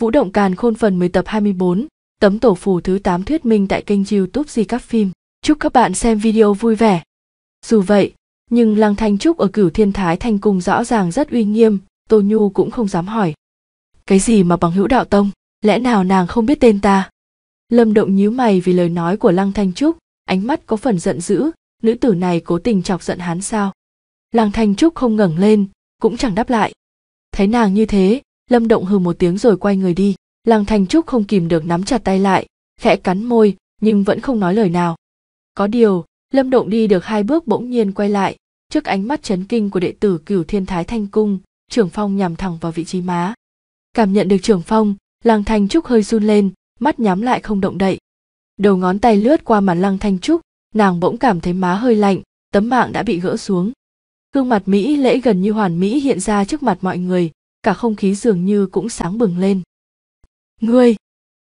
Vũ động càn khôn phần 10 tập 24, tấm tổ phù thứ 8 thuyết minh tại kênh youtube Di Các Phim. Chúc các bạn xem video vui vẻ. Dù vậy, nhưng Lăng Thanh Trúc ở cửu thiên thái thanh cung rõ ràng rất uy nghiêm, Tô Nhu cũng không dám hỏi. Cái gì mà bằng hữu đạo tông, lẽ nào nàng không biết tên ta? Lâm Động nhíu mày vì lời nói của Lăng Thanh Trúc, ánh mắt có phần giận dữ, nữ tử này cố tình chọc giận hắn sao? Lăng Thanh Trúc không ngẩng lên, cũng chẳng đáp lại. Thấy nàng như thế, lâm động hừ một tiếng rồi quay người đi lăng Thanh trúc không kìm được nắm chặt tay lại khẽ cắn môi nhưng vẫn không nói lời nào có điều lâm động đi được hai bước bỗng nhiên quay lại trước ánh mắt chấn kinh của đệ tử cửu thiên thái thanh cung trưởng phong nhằm thẳng vào vị trí má cảm nhận được trưởng phong lăng thanh trúc hơi run lên mắt nhắm lại không động đậy đầu ngón tay lướt qua mặt lăng thanh trúc nàng bỗng cảm thấy má hơi lạnh tấm mạng đã bị gỡ xuống gương mặt mỹ lễ gần như hoàn mỹ hiện ra trước mặt mọi người cả không khí dường như cũng sáng bừng lên ngươi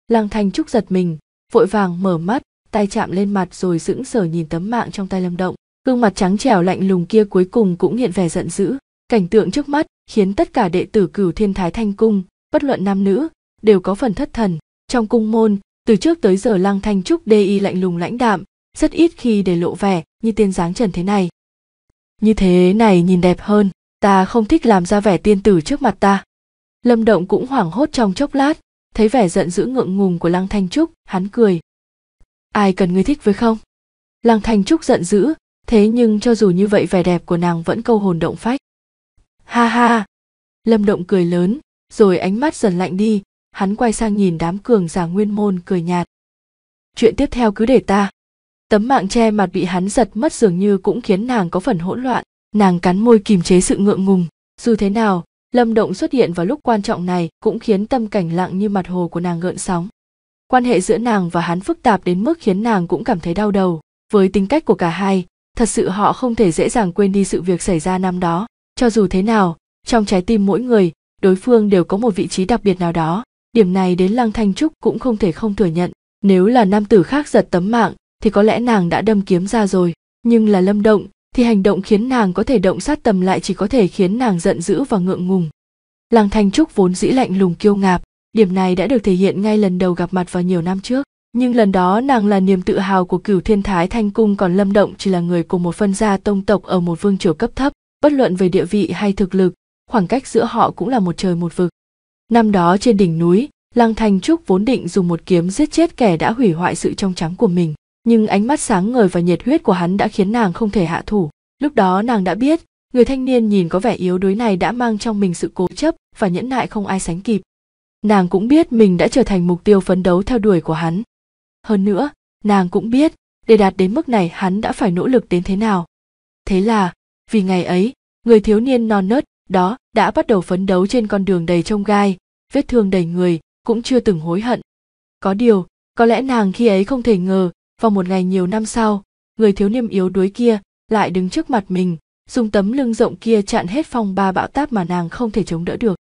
lăng thanh trúc giật mình vội vàng mở mắt tay chạm lên mặt rồi sững sờ nhìn tấm mạng trong tay lâm động gương mặt trắng trẻo lạnh lùng kia cuối cùng cũng hiện vẻ giận dữ cảnh tượng trước mắt khiến tất cả đệ tử cửu thiên thái thanh cung bất luận nam nữ đều có phần thất thần trong cung môn từ trước tới giờ lăng thanh trúc đê y lạnh lùng lãnh đạm rất ít khi để lộ vẻ như tiên dáng trần thế này như thế này nhìn đẹp hơn ta không thích làm ra vẻ tiên tử trước mặt ta lâm động cũng hoảng hốt trong chốc lát thấy vẻ giận dữ ngượng ngùng của lăng thanh trúc hắn cười ai cần ngươi thích với không lăng thanh trúc giận dữ thế nhưng cho dù như vậy vẻ đẹp của nàng vẫn câu hồn động phách ha ha lâm động cười lớn rồi ánh mắt dần lạnh đi hắn quay sang nhìn đám cường giả nguyên môn cười nhạt chuyện tiếp theo cứ để ta tấm mạng che mặt bị hắn giật mất dường như cũng khiến nàng có phần hỗn loạn nàng cắn môi kìm chế sự ngượng ngùng dù thế nào lâm động xuất hiện vào lúc quan trọng này cũng khiến tâm cảnh lặng như mặt hồ của nàng gợn sóng quan hệ giữa nàng và hắn phức tạp đến mức khiến nàng cũng cảm thấy đau đầu với tính cách của cả hai thật sự họ không thể dễ dàng quên đi sự việc xảy ra năm đó cho dù thế nào trong trái tim mỗi người đối phương đều có một vị trí đặc biệt nào đó điểm này đến lăng thanh trúc cũng không thể không thừa nhận nếu là nam tử khác giật tấm mạng thì có lẽ nàng đã đâm kiếm ra rồi nhưng là lâm động thì hành động khiến nàng có thể động sát tầm lại chỉ có thể khiến nàng giận dữ và ngượng ngùng làng thanh trúc vốn dĩ lạnh lùng kiêu ngạp điểm này đã được thể hiện ngay lần đầu gặp mặt vào nhiều năm trước nhưng lần đó nàng là niềm tự hào của cửu thiên thái thanh cung còn lâm động chỉ là người của một phân gia tông tộc ở một vương triều cấp thấp bất luận về địa vị hay thực lực khoảng cách giữa họ cũng là một trời một vực năm đó trên đỉnh núi lăng thanh trúc vốn định dùng một kiếm giết chết kẻ đã hủy hoại sự trong trắng của mình nhưng ánh mắt sáng ngời và nhiệt huyết của hắn đã khiến nàng không thể hạ thủ lúc đó nàng đã biết người thanh niên nhìn có vẻ yếu đuối này đã mang trong mình sự cố chấp và nhẫn nại không ai sánh kịp nàng cũng biết mình đã trở thành mục tiêu phấn đấu theo đuổi của hắn hơn nữa nàng cũng biết để đạt đến mức này hắn đã phải nỗ lực đến thế nào thế là vì ngày ấy người thiếu niên non nớt đó đã bắt đầu phấn đấu trên con đường đầy trông gai vết thương đầy người cũng chưa từng hối hận có điều có lẽ nàng khi ấy không thể ngờ vào một ngày nhiều năm sau người thiếu niên yếu đuối kia lại đứng trước mặt mình dùng tấm lưng rộng kia chặn hết phong ba bão táp mà nàng không thể chống đỡ được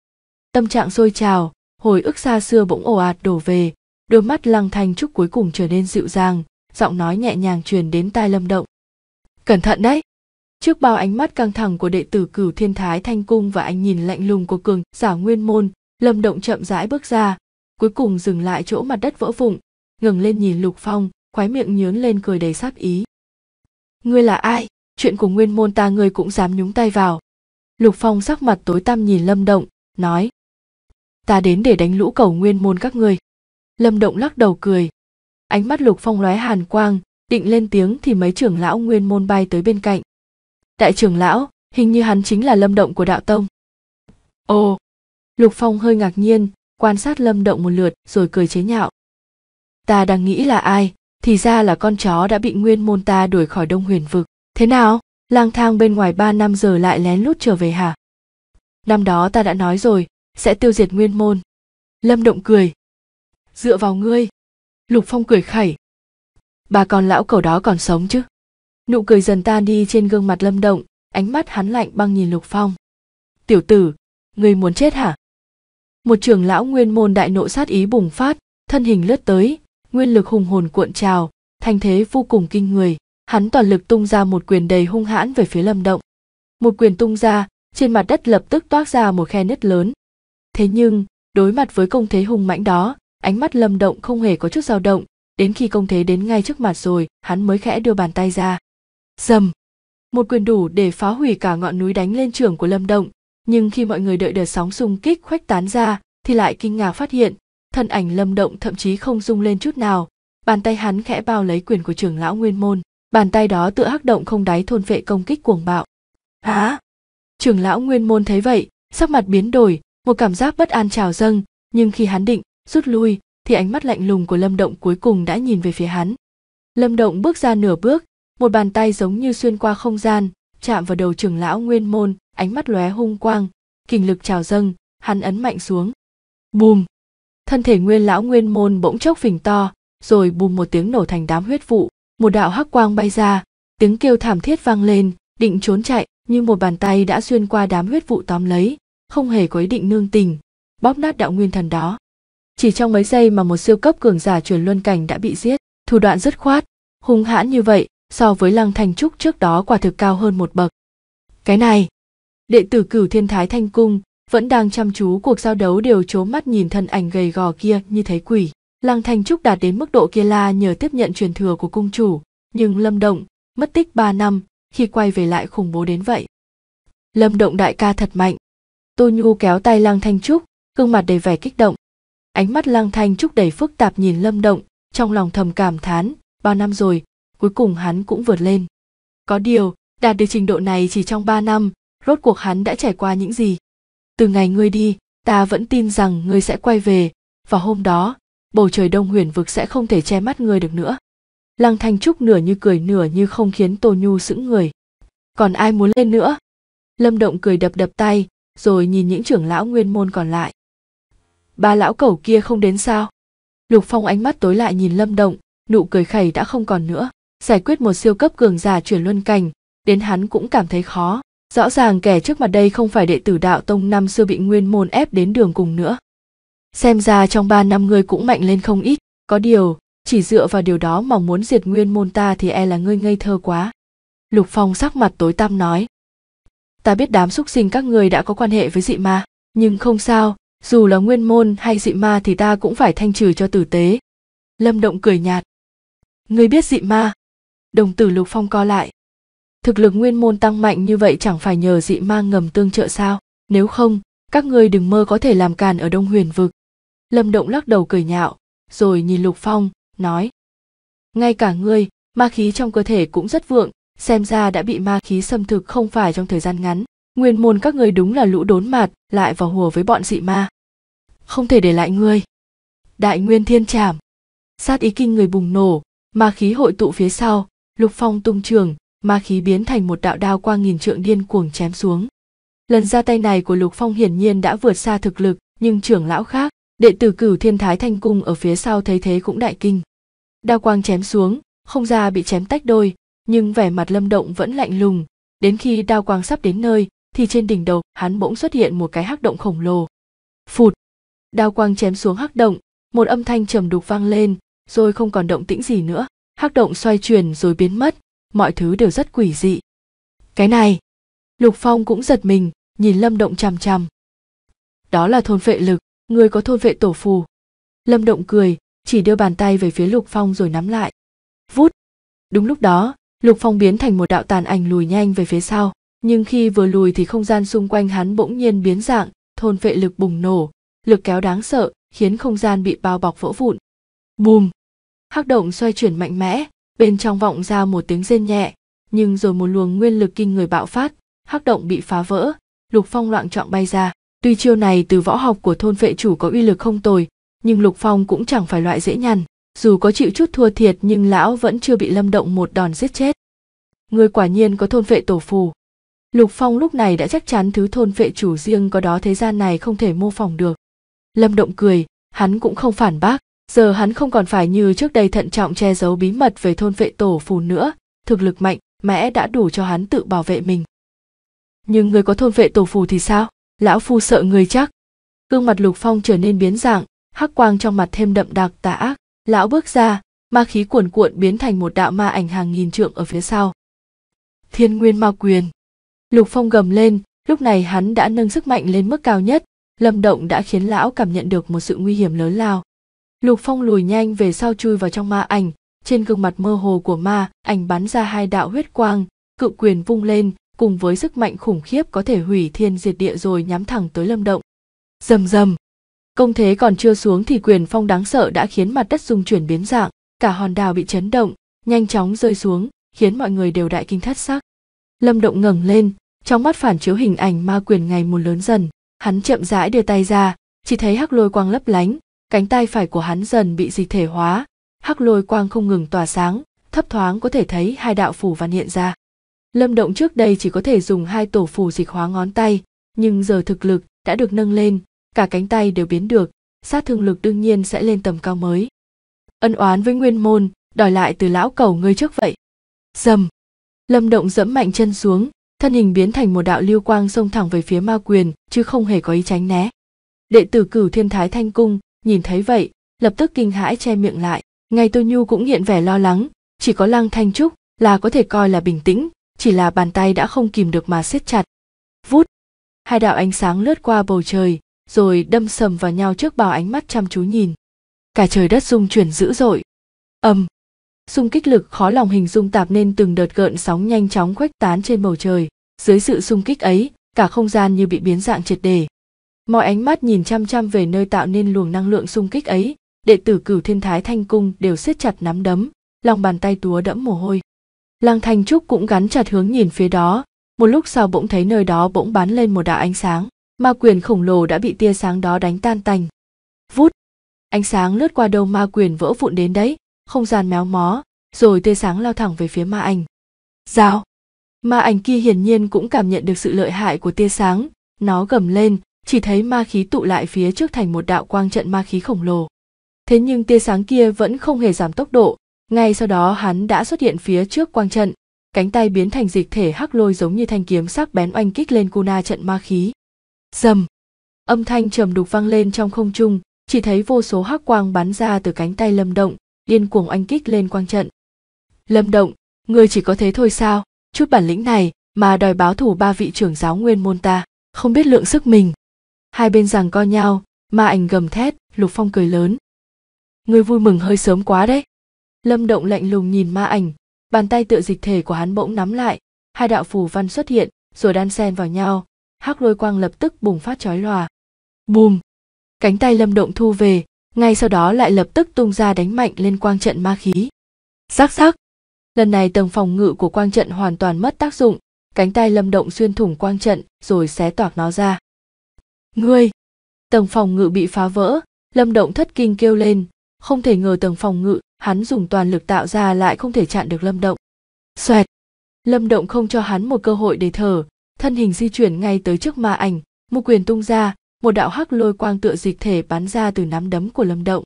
tâm trạng sôi trào hồi ức xa xưa bỗng ồ ạt đổ về đôi mắt lăng thanh trúc cuối cùng trở nên dịu dàng giọng nói nhẹ nhàng truyền đến tai lâm động cẩn thận đấy trước bao ánh mắt căng thẳng của đệ tử cửu thiên thái thanh cung và ánh nhìn lạnh lùng của cường giả nguyên môn lâm động chậm rãi bước ra cuối cùng dừng lại chỗ mặt đất vỡ vụng, ngừng lên nhìn lục phong khoái miệng nhướng lên cười đầy sát ý ngươi là ai chuyện của nguyên môn ta ngươi cũng dám nhúng tay vào lục phong sắc mặt tối tăm nhìn lâm động nói ta đến để đánh lũ cầu nguyên môn các ngươi lâm động lắc đầu cười ánh mắt lục phong lóe hàn quang định lên tiếng thì mấy trưởng lão nguyên môn bay tới bên cạnh đại trưởng lão hình như hắn chính là lâm động của đạo tông ồ lục phong hơi ngạc nhiên quan sát lâm động một lượt rồi cười chế nhạo ta đang nghĩ là ai thì ra là con chó đã bị nguyên môn ta đuổi khỏi đông huyền vực thế nào lang thang bên ngoài ba năm giờ lại lén lút trở về hả năm đó ta đã nói rồi sẽ tiêu diệt nguyên môn lâm động cười dựa vào ngươi lục phong cười khẩy bà con lão cầu đó còn sống chứ nụ cười dần tan đi trên gương mặt lâm động ánh mắt hắn lạnh băng nhìn lục phong tiểu tử ngươi muốn chết hả một trưởng lão nguyên môn đại nộ sát ý bùng phát thân hình lướt tới nguyên lực hùng hồn cuộn trào, thanh thế vô cùng kinh người, hắn toàn lực tung ra một quyền đầy hung hãn về phía Lâm Động. Một quyền tung ra, trên mặt đất lập tức toát ra một khe nứt lớn. Thế nhưng, đối mặt với công thế hung mãnh đó, ánh mắt Lâm Động không hề có chút dao động, đến khi công thế đến ngay trước mặt rồi, hắn mới khẽ đưa bàn tay ra. Dầm! Một quyền đủ để phá hủy cả ngọn núi đánh lên trường của Lâm Động, nhưng khi mọi người đợi đợt sóng xung kích khuếch tán ra, thì lại kinh ngạc phát hiện thân ảnh lâm động thậm chí không rung lên chút nào bàn tay hắn khẽ bao lấy quyền của trưởng lão nguyên môn bàn tay đó tựa hắc động không đáy thôn vệ công kích cuồng bạo hả trưởng lão nguyên môn thấy vậy sắc mặt biến đổi một cảm giác bất an trào dâng nhưng khi hắn định rút lui thì ánh mắt lạnh lùng của lâm động cuối cùng đã nhìn về phía hắn lâm động bước ra nửa bước một bàn tay giống như xuyên qua không gian chạm vào đầu trưởng lão nguyên môn ánh mắt lóe hung quang kình lực trào dâng hắn ấn mạnh xuống bùm thân thể nguyên lão nguyên môn bỗng chốc phình to rồi bùm một tiếng nổ thành đám huyết vụ một đạo hắc quang bay ra tiếng kêu thảm thiết vang lên định trốn chạy nhưng một bàn tay đã xuyên qua đám huyết vụ tóm lấy không hề có ý định nương tình bóp nát đạo nguyên thần đó chỉ trong mấy giây mà một siêu cấp cường giả truyền luân cảnh đã bị giết thủ đoạn dứt khoát hung hãn như vậy so với lăng thành trúc trước đó quả thực cao hơn một bậc cái này đệ tử cửu thiên thái thanh cung vẫn đang chăm chú cuộc giao đấu đều trố mắt nhìn thân ảnh gầy gò kia như thấy quỷ. Lăng Thanh Trúc đạt đến mức độ kia la nhờ tiếp nhận truyền thừa của cung chủ, nhưng Lâm Động, mất tích 3 năm, khi quay về lại khủng bố đến vậy. Lâm Động đại ca thật mạnh. Tô Nhu kéo tay Lăng Thanh Trúc, gương mặt đầy vẻ kích động. Ánh mắt Lăng Thanh Trúc đầy phức tạp nhìn Lâm Động, trong lòng thầm cảm thán, bao năm rồi, cuối cùng hắn cũng vượt lên. Có điều, đạt được trình độ này chỉ trong 3 năm, rốt cuộc hắn đã trải qua những gì? từ ngày ngươi đi ta vẫn tin rằng ngươi sẽ quay về và hôm đó bầu trời đông huyền vực sẽ không thể che mắt ngươi được nữa lăng thanh trúc nửa như cười nửa như không khiến tô nhu sững người còn ai muốn lên nữa lâm động cười đập đập tay rồi nhìn những trưởng lão nguyên môn còn lại ba lão cẩu kia không đến sao lục phong ánh mắt tối lại nhìn lâm động nụ cười khẩy đã không còn nữa giải quyết một siêu cấp cường giả chuyển luân cảnh đến hắn cũng cảm thấy khó rõ ràng kẻ trước mặt đây không phải đệ tử đạo tông năm xưa bị nguyên môn ép đến đường cùng nữa xem ra trong ba năm ngươi cũng mạnh lên không ít có điều chỉ dựa vào điều đó mà muốn diệt nguyên môn ta thì e là ngươi ngây thơ quá lục phong sắc mặt tối tăm nói ta biết đám xúc sinh các người đã có quan hệ với dị ma nhưng không sao dù là nguyên môn hay dị ma thì ta cũng phải thanh trừ cho tử tế lâm động cười nhạt ngươi biết dị ma đồng tử lục phong co lại thực lực nguyên môn tăng mạnh như vậy chẳng phải nhờ dị ma ngầm tương trợ sao nếu không các ngươi đừng mơ có thể làm càn ở đông huyền vực lâm động lắc đầu cười nhạo rồi nhìn lục phong nói ngay cả ngươi ma khí trong cơ thể cũng rất vượng xem ra đã bị ma khí xâm thực không phải trong thời gian ngắn nguyên môn các ngươi đúng là lũ đốn mạt lại vào hùa với bọn dị ma không thể để lại ngươi đại nguyên thiên trảm sát ý kinh người bùng nổ ma khí hội tụ phía sau lục phong tung trường ma khí biến thành một đạo đao qua nghìn trượng điên cuồng chém xuống lần ra tay này của lục phong hiển nhiên đã vượt xa thực lực nhưng trưởng lão khác đệ tử cửu thiên thái thanh cung ở phía sau thấy thế cũng đại kinh đao quang chém xuống không ra bị chém tách đôi nhưng vẻ mặt lâm động vẫn lạnh lùng đến khi đao quang sắp đến nơi thì trên đỉnh đầu hắn bỗng xuất hiện một cái hắc động khổng lồ phụt đao quang chém xuống hắc động một âm thanh trầm đục vang lên rồi không còn động tĩnh gì nữa hắc động xoay chuyển rồi biến mất mọi thứ đều rất quỷ dị cái này lục phong cũng giật mình nhìn lâm động chằm chằm đó là thôn vệ lực người có thôn vệ tổ phù lâm động cười chỉ đưa bàn tay về phía lục phong rồi nắm lại vút đúng lúc đó lục phong biến thành một đạo tàn ảnh lùi nhanh về phía sau nhưng khi vừa lùi thì không gian xung quanh hắn bỗng nhiên biến dạng thôn vệ lực bùng nổ lực kéo đáng sợ khiến không gian bị bao bọc vỡ vụn bùm hắc động xoay chuyển mạnh mẽ bên trong vọng ra một tiếng rên nhẹ nhưng rồi một luồng nguyên lực kinh người bạo phát hắc động bị phá vỡ lục phong loạn trọng bay ra tuy chiêu này từ võ học của thôn vệ chủ có uy lực không tồi nhưng lục phong cũng chẳng phải loại dễ nhằn dù có chịu chút thua thiệt nhưng lão vẫn chưa bị lâm động một đòn giết chết người quả nhiên có thôn vệ tổ phù lục phong lúc này đã chắc chắn thứ thôn vệ chủ riêng có đó thế gian này không thể mô phỏng được lâm động cười hắn cũng không phản bác giờ hắn không còn phải như trước đây thận trọng che giấu bí mật về thôn vệ tổ phù nữa thực lực mạnh mẽ đã đủ cho hắn tự bảo vệ mình nhưng người có thôn vệ tổ phù thì sao lão phu sợ người chắc gương mặt lục phong trở nên biến dạng hắc quang trong mặt thêm đậm đặc tà ác lão bước ra ma khí cuồn cuộn biến thành một đạo ma ảnh hàng nghìn trượng ở phía sau thiên nguyên ma quyền lục phong gầm lên lúc này hắn đã nâng sức mạnh lên mức cao nhất lâm động đã khiến lão cảm nhận được một sự nguy hiểm lớn lao lục phong lùi nhanh về sau chui vào trong ma ảnh trên gương mặt mơ hồ của ma ảnh bắn ra hai đạo huyết quang cự quyền vung lên cùng với sức mạnh khủng khiếp có thể hủy thiên diệt địa rồi nhắm thẳng tới lâm động rầm rầm công thế còn chưa xuống thì quyền phong đáng sợ đã khiến mặt đất rung chuyển biến dạng cả hòn đảo bị chấn động nhanh chóng rơi xuống khiến mọi người đều đại kinh thất sắc lâm động ngẩng lên trong mắt phản chiếu hình ảnh ma quyền ngày một lớn dần hắn chậm rãi đưa tay ra chỉ thấy hắc lôi quang lấp lánh cánh tay phải của hắn dần bị dịch thể hóa hắc lôi quang không ngừng tỏa sáng thấp thoáng có thể thấy hai đạo phủ văn hiện ra lâm động trước đây chỉ có thể dùng hai tổ phủ dịch hóa ngón tay nhưng giờ thực lực đã được nâng lên cả cánh tay đều biến được sát thương lực đương nhiên sẽ lên tầm cao mới ân oán với nguyên môn đòi lại từ lão cầu ngươi trước vậy dầm lâm động dẫm mạnh chân xuống thân hình biến thành một đạo lưu quang xông thẳng về phía ma quyền chứ không hề có ý tránh né đệ tử cửu thiên thái thanh cung nhìn thấy vậy lập tức kinh hãi che miệng lại ngay tô nhu cũng hiện vẻ lo lắng chỉ có lăng thanh trúc là có thể coi là bình tĩnh chỉ là bàn tay đã không kìm được mà siết chặt vút hai đạo ánh sáng lướt qua bầu trời rồi đâm sầm vào nhau trước bao ánh mắt chăm chú nhìn cả trời đất rung chuyển dữ dội âm xung kích lực khó lòng hình dung tạp nên từng đợt gợn sóng nhanh chóng khuếch tán trên bầu trời dưới sự xung kích ấy cả không gian như bị biến dạng triệt để mọi ánh mắt nhìn chăm chăm về nơi tạo nên luồng năng lượng sung kích ấy đệ tử cửu thiên thái thanh cung đều siết chặt nắm đấm lòng bàn tay túa đẫm mồ hôi lăng thanh trúc cũng gắn chặt hướng nhìn phía đó một lúc sau bỗng thấy nơi đó bỗng bắn lên một đạo ánh sáng ma quyền khổng lồ đã bị tia sáng đó đánh tan tành vút ánh sáng lướt qua đầu ma quyền vỡ vụn đến đấy không gian méo mó rồi tia sáng lao thẳng về phía ma ảnh Giao, ma ảnh kia hiển nhiên cũng cảm nhận được sự lợi hại của tia sáng nó gầm lên chỉ thấy ma khí tụ lại phía trước thành một đạo quang trận ma khí khổng lồ thế nhưng tia sáng kia vẫn không hề giảm tốc độ ngay sau đó hắn đã xuất hiện phía trước quang trận cánh tay biến thành dịch thể hắc lôi giống như thanh kiếm sắc bén oanh kích lên kuna trận ma khí dầm âm thanh trầm đục vang lên trong không trung chỉ thấy vô số hắc quang bắn ra từ cánh tay lâm động điên cuồng oanh kích lên quang trận lâm động người chỉ có thế thôi sao chút bản lĩnh này mà đòi báo thủ ba vị trưởng giáo nguyên môn ta không biết lượng sức mình hai bên giằng co nhau ma ảnh gầm thét lục phong cười lớn ngươi vui mừng hơi sớm quá đấy lâm động lạnh lùng nhìn ma ảnh bàn tay tựa dịch thể của hắn bỗng nắm lại hai đạo phù văn xuất hiện rồi đan xen vào nhau hắc lôi quang lập tức bùng phát chói lòa bùm cánh tay lâm động thu về ngay sau đó lại lập tức tung ra đánh mạnh lên quang trận ma khí sắc sắc, lần này tầng phòng ngự của quang trận hoàn toàn mất tác dụng cánh tay lâm động xuyên thủng quang trận rồi xé toạc nó ra ngươi tầng phòng ngự bị phá vỡ lâm động thất kinh kêu lên không thể ngờ tầng phòng ngự hắn dùng toàn lực tạo ra lại không thể chặn được lâm động xoẹt lâm động không cho hắn một cơ hội để thở thân hình di chuyển ngay tới trước ma ảnh một quyền tung ra một đạo hắc lôi quang tựa dịch thể bắn ra từ nắm đấm của lâm động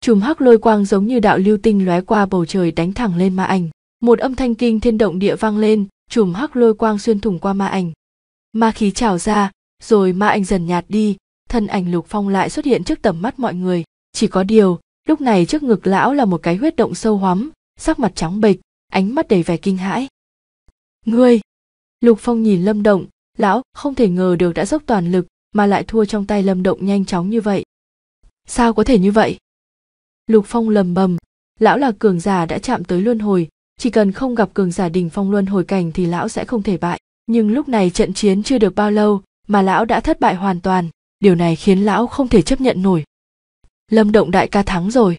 chùm hắc lôi quang giống như đạo lưu tinh lóe qua bầu trời đánh thẳng lên ma ảnh một âm thanh kinh thiên động địa vang lên chùm hắc lôi quang xuyên thủng qua ma ảnh ma khí trào ra rồi ma anh dần nhạt đi thân ảnh lục phong lại xuất hiện trước tầm mắt mọi người chỉ có điều lúc này trước ngực lão là một cái huyết động sâu hoắm sắc mặt trắng bệch ánh mắt đầy vẻ kinh hãi ngươi lục phong nhìn lâm động lão không thể ngờ được đã dốc toàn lực mà lại thua trong tay lâm động nhanh chóng như vậy sao có thể như vậy lục phong lầm bầm lão là cường giả đã chạm tới luân hồi chỉ cần không gặp cường giả đỉnh phong luân hồi cảnh thì lão sẽ không thể bại nhưng lúc này trận chiến chưa được bao lâu mà lão đã thất bại hoàn toàn điều này khiến lão không thể chấp nhận nổi lâm động đại ca thắng rồi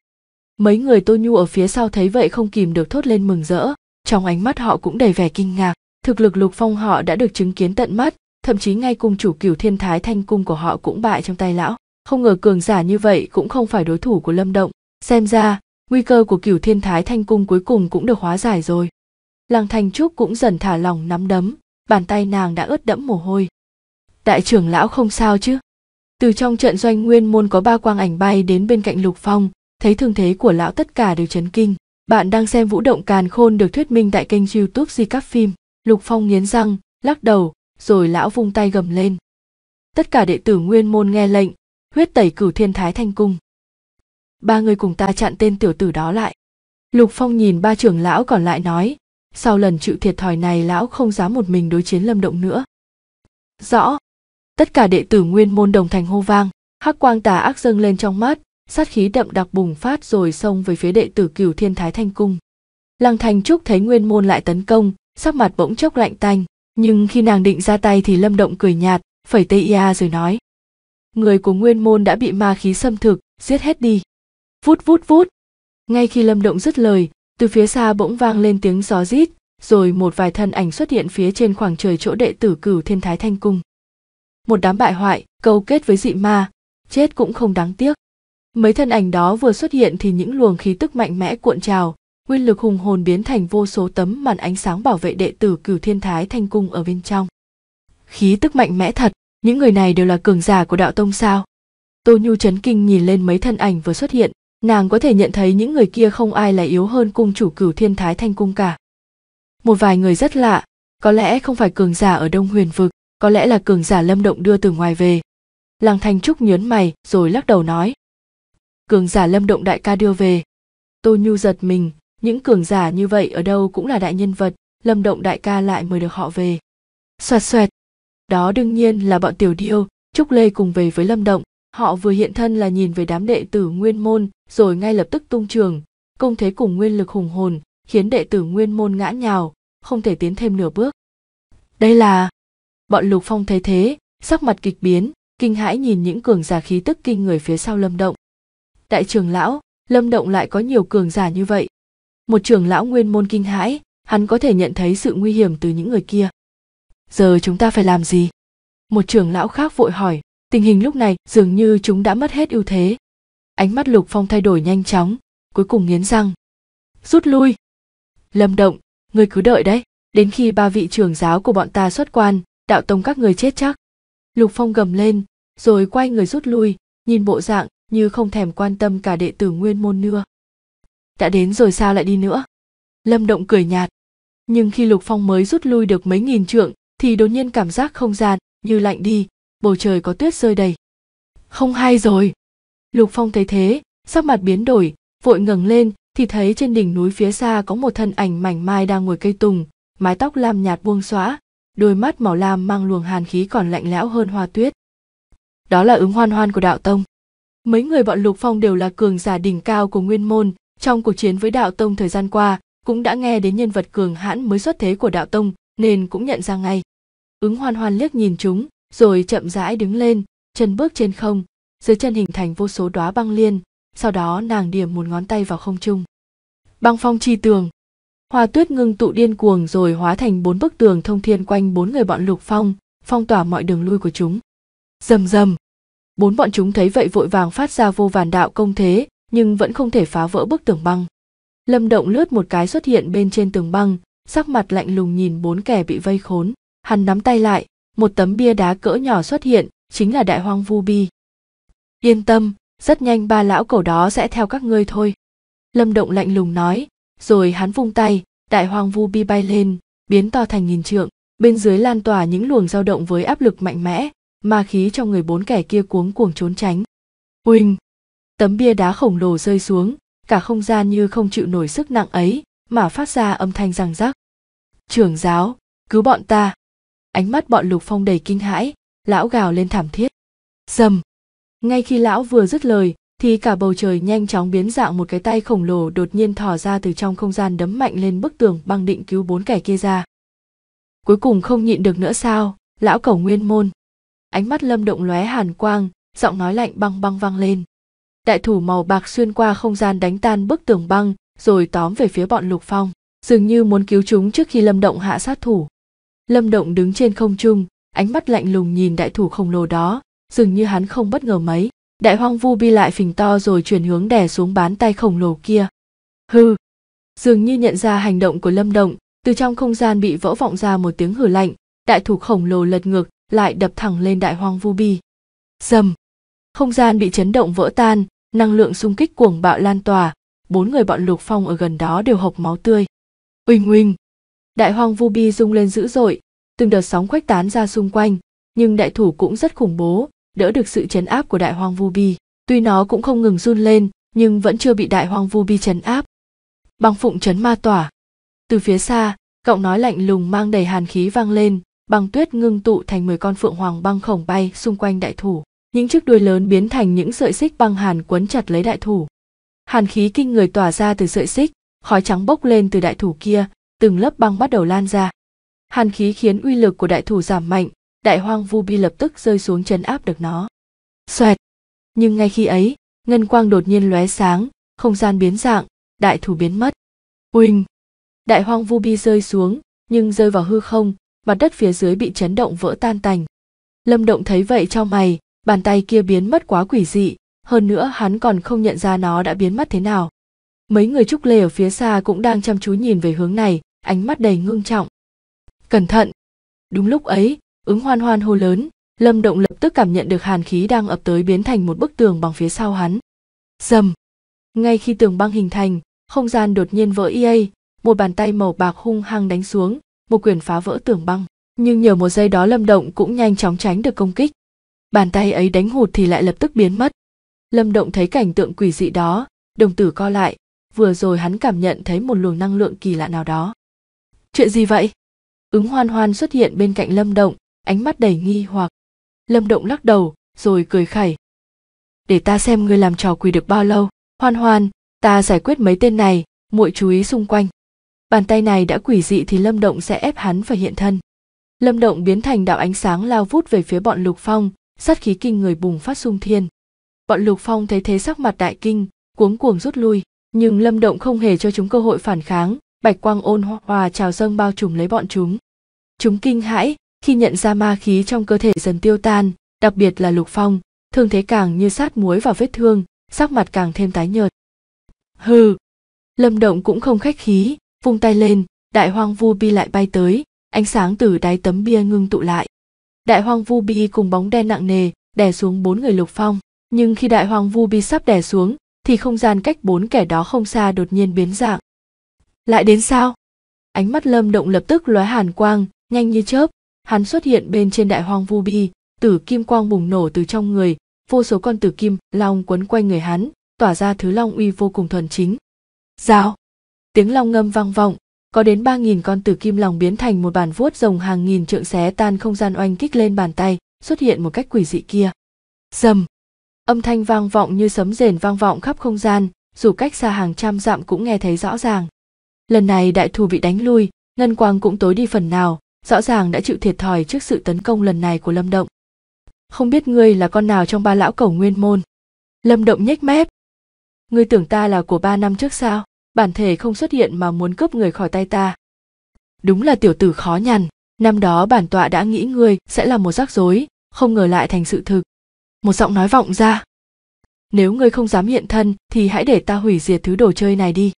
mấy người tô nhu ở phía sau thấy vậy không kìm được thốt lên mừng rỡ trong ánh mắt họ cũng đầy vẻ kinh ngạc thực lực lục phong họ đã được chứng kiến tận mắt thậm chí ngay cung chủ cửu thiên thái thanh cung của họ cũng bại trong tay lão không ngờ cường giả như vậy cũng không phải đối thủ của lâm động xem ra nguy cơ của cửu thiên thái thanh cung cuối cùng cũng được hóa giải rồi lăng thanh trúc cũng dần thả lòng nắm đấm bàn tay nàng đã ướt đẫm mồ hôi đại trưởng lão không sao chứ từ trong trận doanh nguyên môn có ba quang ảnh bay đến bên cạnh lục phong thấy thương thế của lão tất cả đều chấn kinh bạn đang xem vũ động càn khôn được thuyết minh tại kênh youtube di cắp phim lục phong nghiến răng lắc đầu rồi lão vung tay gầm lên tất cả đệ tử nguyên môn nghe lệnh huyết tẩy cử thiên thái thanh cung ba người cùng ta chặn tên tiểu tử đó lại lục phong nhìn ba trưởng lão còn lại nói sau lần chịu thiệt thòi này lão không dám một mình đối chiến lâm động nữa rõ tất cả đệ tử nguyên môn đồng thành hô vang hắc quang tà ác dâng lên trong mắt sát khí đậm đặc bùng phát rồi xông về phía đệ tử cửu thiên thái thanh cung lăng thành trúc thấy nguyên môn lại tấn công sắc mặt bỗng chốc lạnh tanh nhưng khi nàng định ra tay thì lâm động cười nhạt phẩy tây ia rồi nói người của nguyên môn đã bị ma khí xâm thực giết hết đi vút vút vút ngay khi lâm động dứt lời từ phía xa bỗng vang lên tiếng gió rít rồi một vài thân ảnh xuất hiện phía trên khoảng trời chỗ đệ tử cửu thiên thái thanh cung một đám bại hoại câu kết với dị ma chết cũng không đáng tiếc mấy thân ảnh đó vừa xuất hiện thì những luồng khí tức mạnh mẽ cuộn trào nguyên lực hùng hồn biến thành vô số tấm màn ánh sáng bảo vệ đệ tử cửu thiên thái thanh cung ở bên trong khí tức mạnh mẽ thật những người này đều là cường giả của đạo tông sao tô nhu chấn kinh nhìn lên mấy thân ảnh vừa xuất hiện nàng có thể nhận thấy những người kia không ai là yếu hơn cung chủ cửu thiên thái thanh cung cả một vài người rất lạ có lẽ không phải cường giả ở đông huyền vực có lẽ là cường giả lâm động đưa từ ngoài về lăng thanh trúc nhớn mày rồi lắc đầu nói cường giả lâm động đại ca đưa về tô nhu giật mình những cường giả như vậy ở đâu cũng là đại nhân vật lâm động đại ca lại mời được họ về xoẹt xoẹt đó đương nhiên là bọn tiểu điêu trúc lê cùng về với lâm động họ vừa hiện thân là nhìn về đám đệ tử nguyên môn rồi ngay lập tức tung trường công thế cùng nguyên lực hùng hồn khiến đệ tử nguyên môn ngã nhào không thể tiến thêm nửa bước đây là bọn lục phong thấy thế sắc mặt kịch biến kinh hãi nhìn những cường giả khí tức kinh người phía sau lâm động đại trưởng lão lâm động lại có nhiều cường giả như vậy một trưởng lão nguyên môn kinh hãi hắn có thể nhận thấy sự nguy hiểm từ những người kia giờ chúng ta phải làm gì một trưởng lão khác vội hỏi tình hình lúc này dường như chúng đã mất hết ưu thế ánh mắt lục phong thay đổi nhanh chóng cuối cùng nghiến răng rút lui lâm động người cứ đợi đấy đến khi ba vị trưởng giáo của bọn ta xuất quan đạo tông các người chết chắc lục phong gầm lên rồi quay người rút lui nhìn bộ dạng như không thèm quan tâm cả đệ tử nguyên môn nữa đã đến rồi sao lại đi nữa lâm động cười nhạt nhưng khi lục phong mới rút lui được mấy nghìn trượng thì đột nhiên cảm giác không gian như lạnh đi bầu trời có tuyết rơi đầy không hay rồi lục phong thấy thế sắc mặt biến đổi vội ngẩng lên thì thấy trên đỉnh núi phía xa có một thân ảnh mảnh mai đang ngồi cây tùng mái tóc lam nhạt buông xóa đôi mắt màu lam mang luồng hàn khí còn lạnh lẽo hơn hoa tuyết. Đó là ứng hoan hoan của đạo tông. Mấy người bọn Lục Phong đều là cường giả đỉnh cao của nguyên môn, trong cuộc chiến với đạo tông thời gian qua, cũng đã nghe đến nhân vật cường hãn mới xuất thế của đạo tông, nên cũng nhận ra ngay. Ứng hoan hoan liếc nhìn chúng, rồi chậm rãi đứng lên, chân bước trên không, dưới chân hình thành vô số đóa băng liên, sau đó nàng điểm một ngón tay vào không trung. Băng phong chi tường, Hoa tuyết ngưng tụ điên cuồng rồi hóa thành bốn bức tường thông thiên quanh bốn người bọn Lục Phong, phong tỏa mọi đường lui của chúng. Rầm rầm. Bốn bọn chúng thấy vậy vội vàng phát ra vô vàn đạo công thế, nhưng vẫn không thể phá vỡ bức tường băng. Lâm Động lướt một cái xuất hiện bên trên tường băng, sắc mặt lạnh lùng nhìn bốn kẻ bị vây khốn, hắn nắm tay lại, một tấm bia đá cỡ nhỏ xuất hiện, chính là Đại Hoang Vu Bi. Yên tâm, rất nhanh ba lão cổ đó sẽ theo các ngươi thôi. Lâm Động lạnh lùng nói, rồi hắn vung tay đại hoàng vu bi bay lên biến to thành nghìn trượng bên dưới lan tỏa những luồng dao động với áp lực mạnh mẽ ma khí cho người bốn kẻ kia cuống cuồng trốn tránh uỳnh tấm bia đá khổng lồ rơi xuống cả không gian như không chịu nổi sức nặng ấy mà phát ra âm thanh răng rắc trưởng giáo cứu bọn ta ánh mắt bọn lục phong đầy kinh hãi lão gào lên thảm thiết dầm ngay khi lão vừa dứt lời thì cả bầu trời nhanh chóng biến dạng một cái tay khổng lồ đột nhiên thò ra từ trong không gian đấm mạnh lên bức tường băng định cứu bốn kẻ kia ra. Cuối cùng không nhịn được nữa sao, lão cẩu nguyên môn. Ánh mắt lâm động lóe hàn quang, giọng nói lạnh băng băng vang lên. Đại thủ màu bạc xuyên qua không gian đánh tan bức tường băng, rồi tóm về phía bọn lục phong, dường như muốn cứu chúng trước khi lâm động hạ sát thủ. Lâm động đứng trên không trung, ánh mắt lạnh lùng nhìn đại thủ khổng lồ đó, dường như hắn không bất ngờ mấy đại hoang vu bi lại phình to rồi chuyển hướng đè xuống bán tay khổng lồ kia hư dường như nhận ra hành động của lâm động từ trong không gian bị vỡ vọng ra một tiếng hử lạnh đại thủ khổng lồ lật ngược lại đập thẳng lên đại hoang vu bi dầm không gian bị chấn động vỡ tan năng lượng xung kích cuồng bạo lan tỏa bốn người bọn lục phong ở gần đó đều hộc máu tươi uỳnh uỳnh đại hoang vu bi rung lên dữ dội từng đợt sóng khuếch tán ra xung quanh nhưng đại thủ cũng rất khủng bố đỡ được sự chấn áp của đại hoàng vu bi tuy nó cũng không ngừng run lên nhưng vẫn chưa bị đại hoàng vu bi chấn áp băng phụng chấn ma tỏa từ phía xa cậu nói lạnh lùng mang đầy hàn khí vang lên băng tuyết ngưng tụ thành mười con phượng hoàng băng khổng bay xung quanh đại thủ những chiếc đuôi lớn biến thành những sợi xích băng hàn quấn chặt lấy đại thủ hàn khí kinh người tỏa ra từ sợi xích khói trắng bốc lên từ đại thủ kia từng lớp băng bắt đầu lan ra hàn khí khiến uy lực của đại thủ giảm mạnh đại hoang vu bi lập tức rơi xuống chấn áp được nó xoẹt nhưng ngay khi ấy ngân quang đột nhiên lóe sáng không gian biến dạng đại thủ biến mất uỳnh đại hoang vu bi rơi xuống nhưng rơi vào hư không mặt đất phía dưới bị chấn động vỡ tan tành lâm động thấy vậy trong mày bàn tay kia biến mất quá quỷ dị hơn nữa hắn còn không nhận ra nó đã biến mất thế nào mấy người trúc lê ở phía xa cũng đang chăm chú nhìn về hướng này ánh mắt đầy ngưng trọng cẩn thận đúng lúc ấy ứng hoan hoan hô lớn lâm động lập tức cảm nhận được hàn khí đang ập tới biến thành một bức tường bằng phía sau hắn dầm ngay khi tường băng hình thành không gian đột nhiên vỡ ia một bàn tay màu bạc hung hăng đánh xuống một quyền phá vỡ tường băng nhưng nhờ một giây đó lâm động cũng nhanh chóng tránh được công kích bàn tay ấy đánh hụt thì lại lập tức biến mất lâm động thấy cảnh tượng quỷ dị đó đồng tử co lại vừa rồi hắn cảm nhận thấy một luồng năng lượng kỳ lạ nào đó chuyện gì vậy ứng hoan hoan xuất hiện bên cạnh lâm động ánh mắt đầy nghi hoặc lâm động lắc đầu rồi cười khẩy để ta xem ngươi làm trò quỳ được bao lâu hoan hoan ta giải quyết mấy tên này muội chú ý xung quanh bàn tay này đã quỷ dị thì lâm động sẽ ép hắn phải hiện thân lâm động biến thành đạo ánh sáng lao vút về phía bọn lục phong sát khí kinh người bùng phát xung thiên bọn lục phong thấy thế sắc mặt đại kinh cuống cuồng rút lui nhưng lâm động không hề cho chúng cơ hội phản kháng bạch quang ôn hòa trào dâng bao trùm lấy bọn chúng chúng kinh hãi khi nhận ra ma khí trong cơ thể dần tiêu tan đặc biệt là lục phong thương thế càng như sát muối vào vết thương sắc mặt càng thêm tái nhợt hừ lâm động cũng không khách khí vung tay lên đại hoang vu bi lại bay tới ánh sáng từ đáy tấm bia ngưng tụ lại đại hoang vu bi cùng bóng đen nặng nề đè xuống bốn người lục phong nhưng khi đại Hoàng vu bi sắp đè xuống thì không gian cách bốn kẻ đó không xa đột nhiên biến dạng lại đến sao ánh mắt lâm động lập tức lóe hàn quang nhanh như chớp hắn xuất hiện bên trên đại hoang vu bi tử kim quang bùng nổ từ trong người vô số con tử kim long quấn quanh người hắn tỏa ra thứ long uy vô cùng thuần chính rào tiếng long ngâm vang vọng có đến ba nghìn con tử kim lòng biến thành một bàn vuốt rồng hàng nghìn trượng xé tan không gian oanh kích lên bàn tay xuất hiện một cách quỷ dị kia dầm âm thanh vang vọng như sấm rền vang vọng khắp không gian dù cách xa hàng trăm dặm cũng nghe thấy rõ ràng lần này đại thù bị đánh lui ngân quang cũng tối đi phần nào rõ ràng đã chịu thiệt thòi trước sự tấn công lần này của lâm động không biết ngươi là con nào trong ba lão cầu nguyên môn lâm động nhếch mép ngươi tưởng ta là của ba năm trước sao bản thể không xuất hiện mà muốn cướp người khỏi tay ta đúng là tiểu tử khó nhằn năm đó bản tọa đã nghĩ ngươi sẽ là một rắc rối không ngờ lại thành sự thực một giọng nói vọng ra nếu ngươi không dám hiện thân thì hãy để ta hủy diệt thứ đồ chơi này đi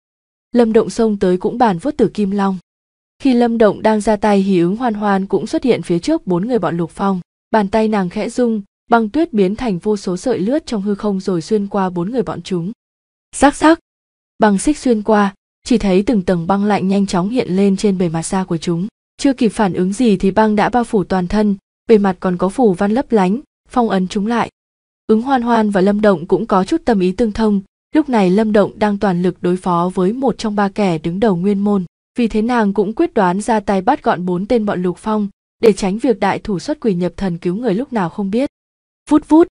lâm động xông tới cũng bàn vuốt tử kim long khi Lâm Động đang ra tay hỉ ứng hoan hoan cũng xuất hiện phía trước bốn người bọn Lục Phong. Bàn tay nàng khẽ rung, băng tuyết biến thành vô số sợi lướt trong hư không rồi xuyên qua bốn người bọn chúng. Sắc sắc, Băng xích xuyên qua, chỉ thấy từng tầng băng lạnh nhanh chóng hiện lên trên bề mặt da của chúng. Chưa kịp phản ứng gì thì băng đã bao phủ toàn thân, bề mặt còn có phủ văn lấp lánh, phong ấn chúng lại. Ứng hoan hoan và Lâm Động cũng có chút tâm ý tương thông, lúc này Lâm Động đang toàn lực đối phó với một trong ba kẻ đứng đầu nguyên môn vì thế nàng cũng quyết đoán ra tay bắt gọn bốn tên bọn lục phong để tránh việc đại thủ xuất quỷ nhập thần cứu người lúc nào không biết vút vút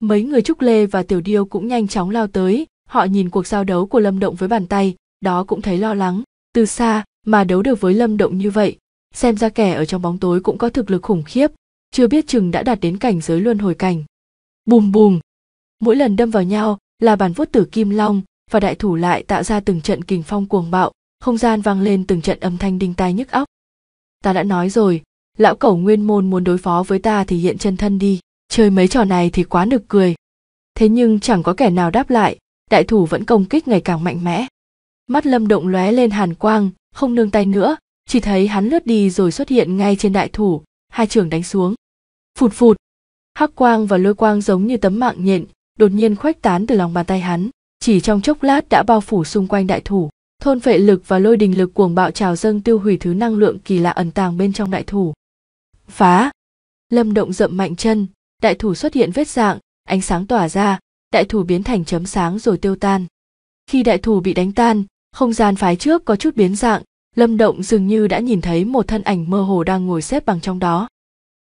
mấy người trúc lê và tiểu điêu cũng nhanh chóng lao tới họ nhìn cuộc giao đấu của lâm động với bàn tay đó cũng thấy lo lắng từ xa mà đấu được với lâm động như vậy xem ra kẻ ở trong bóng tối cũng có thực lực khủng khiếp chưa biết chừng đã đạt đến cảnh giới luân hồi cảnh bùm bùm mỗi lần đâm vào nhau là bàn vuốt tử kim long và đại thủ lại tạo ra từng trận kình phong cuồng bạo không gian vang lên từng trận âm thanh đinh tai nhức óc ta đã nói rồi lão cẩu nguyên môn muốn đối phó với ta thì hiện chân thân đi chơi mấy trò này thì quá nực cười thế nhưng chẳng có kẻ nào đáp lại đại thủ vẫn công kích ngày càng mạnh mẽ mắt lâm động lóe lên hàn quang không nương tay nữa chỉ thấy hắn lướt đi rồi xuất hiện ngay trên đại thủ hai trường đánh xuống phụt phụt hắc quang và lôi quang giống như tấm mạng nhện đột nhiên khuếch tán từ lòng bàn tay hắn chỉ trong chốc lát đã bao phủ xung quanh đại thủ thôn phệ lực và lôi đình lực cuồng bạo trào dâng tiêu hủy thứ năng lượng kỳ lạ ẩn tàng bên trong đại thủ. Phá! Lâm động rậm mạnh chân, đại thủ xuất hiện vết dạng, ánh sáng tỏa ra, đại thủ biến thành chấm sáng rồi tiêu tan. Khi đại thủ bị đánh tan, không gian phái trước có chút biến dạng, Lâm Động dường như đã nhìn thấy một thân ảnh mơ hồ đang ngồi xếp bằng trong đó.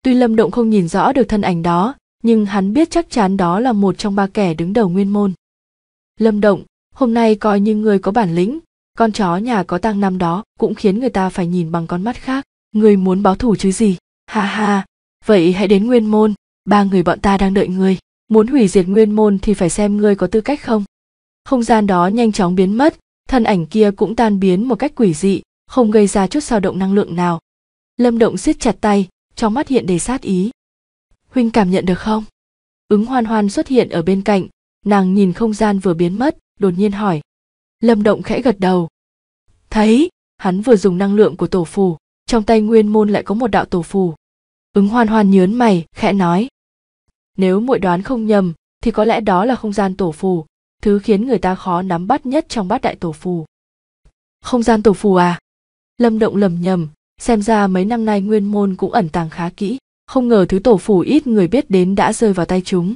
Tuy Lâm Động không nhìn rõ được thân ảnh đó, nhưng hắn biết chắc chắn đó là một trong ba kẻ đứng đầu nguyên môn. Lâm Động, hôm nay coi như người có bản lĩnh, con chó nhà có tang năm đó cũng khiến người ta phải nhìn bằng con mắt khác người muốn báo thủ chứ gì ha ha vậy hãy đến nguyên môn ba người bọn ta đang đợi người muốn hủy diệt nguyên môn thì phải xem ngươi có tư cách không không gian đó nhanh chóng biến mất thân ảnh kia cũng tan biến một cách quỷ dị không gây ra chút sao động năng lượng nào lâm động siết chặt tay trong mắt hiện đầy sát ý huynh cảm nhận được không ứng hoan hoan xuất hiện ở bên cạnh nàng nhìn không gian vừa biến mất đột nhiên hỏi lâm động khẽ gật đầu thấy hắn vừa dùng năng lượng của tổ phù trong tay nguyên môn lại có một đạo tổ phù ứng hoan hoan nhớn mày khẽ nói nếu muội đoán không nhầm thì có lẽ đó là không gian tổ phù thứ khiến người ta khó nắm bắt nhất trong bát đại tổ phù không gian tổ phù à lâm động lầm nhầm xem ra mấy năm nay nguyên môn cũng ẩn tàng khá kỹ không ngờ thứ tổ phù ít người biết đến đã rơi vào tay chúng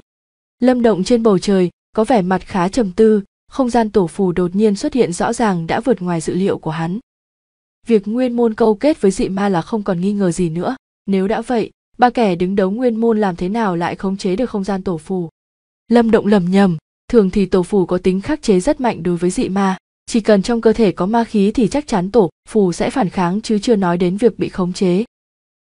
lâm động trên bầu trời có vẻ mặt khá trầm tư không gian tổ phù đột nhiên xuất hiện rõ ràng đã vượt ngoài dự liệu của hắn. Việc nguyên môn câu kết với dị ma là không còn nghi ngờ gì nữa, nếu đã vậy, ba kẻ đứng đấu nguyên môn làm thế nào lại khống chế được không gian tổ phù. Lâm Động lầm nhầm, thường thì tổ phù có tính khắc chế rất mạnh đối với dị ma, chỉ cần trong cơ thể có ma khí thì chắc chắn tổ phù sẽ phản kháng chứ chưa nói đến việc bị khống chế.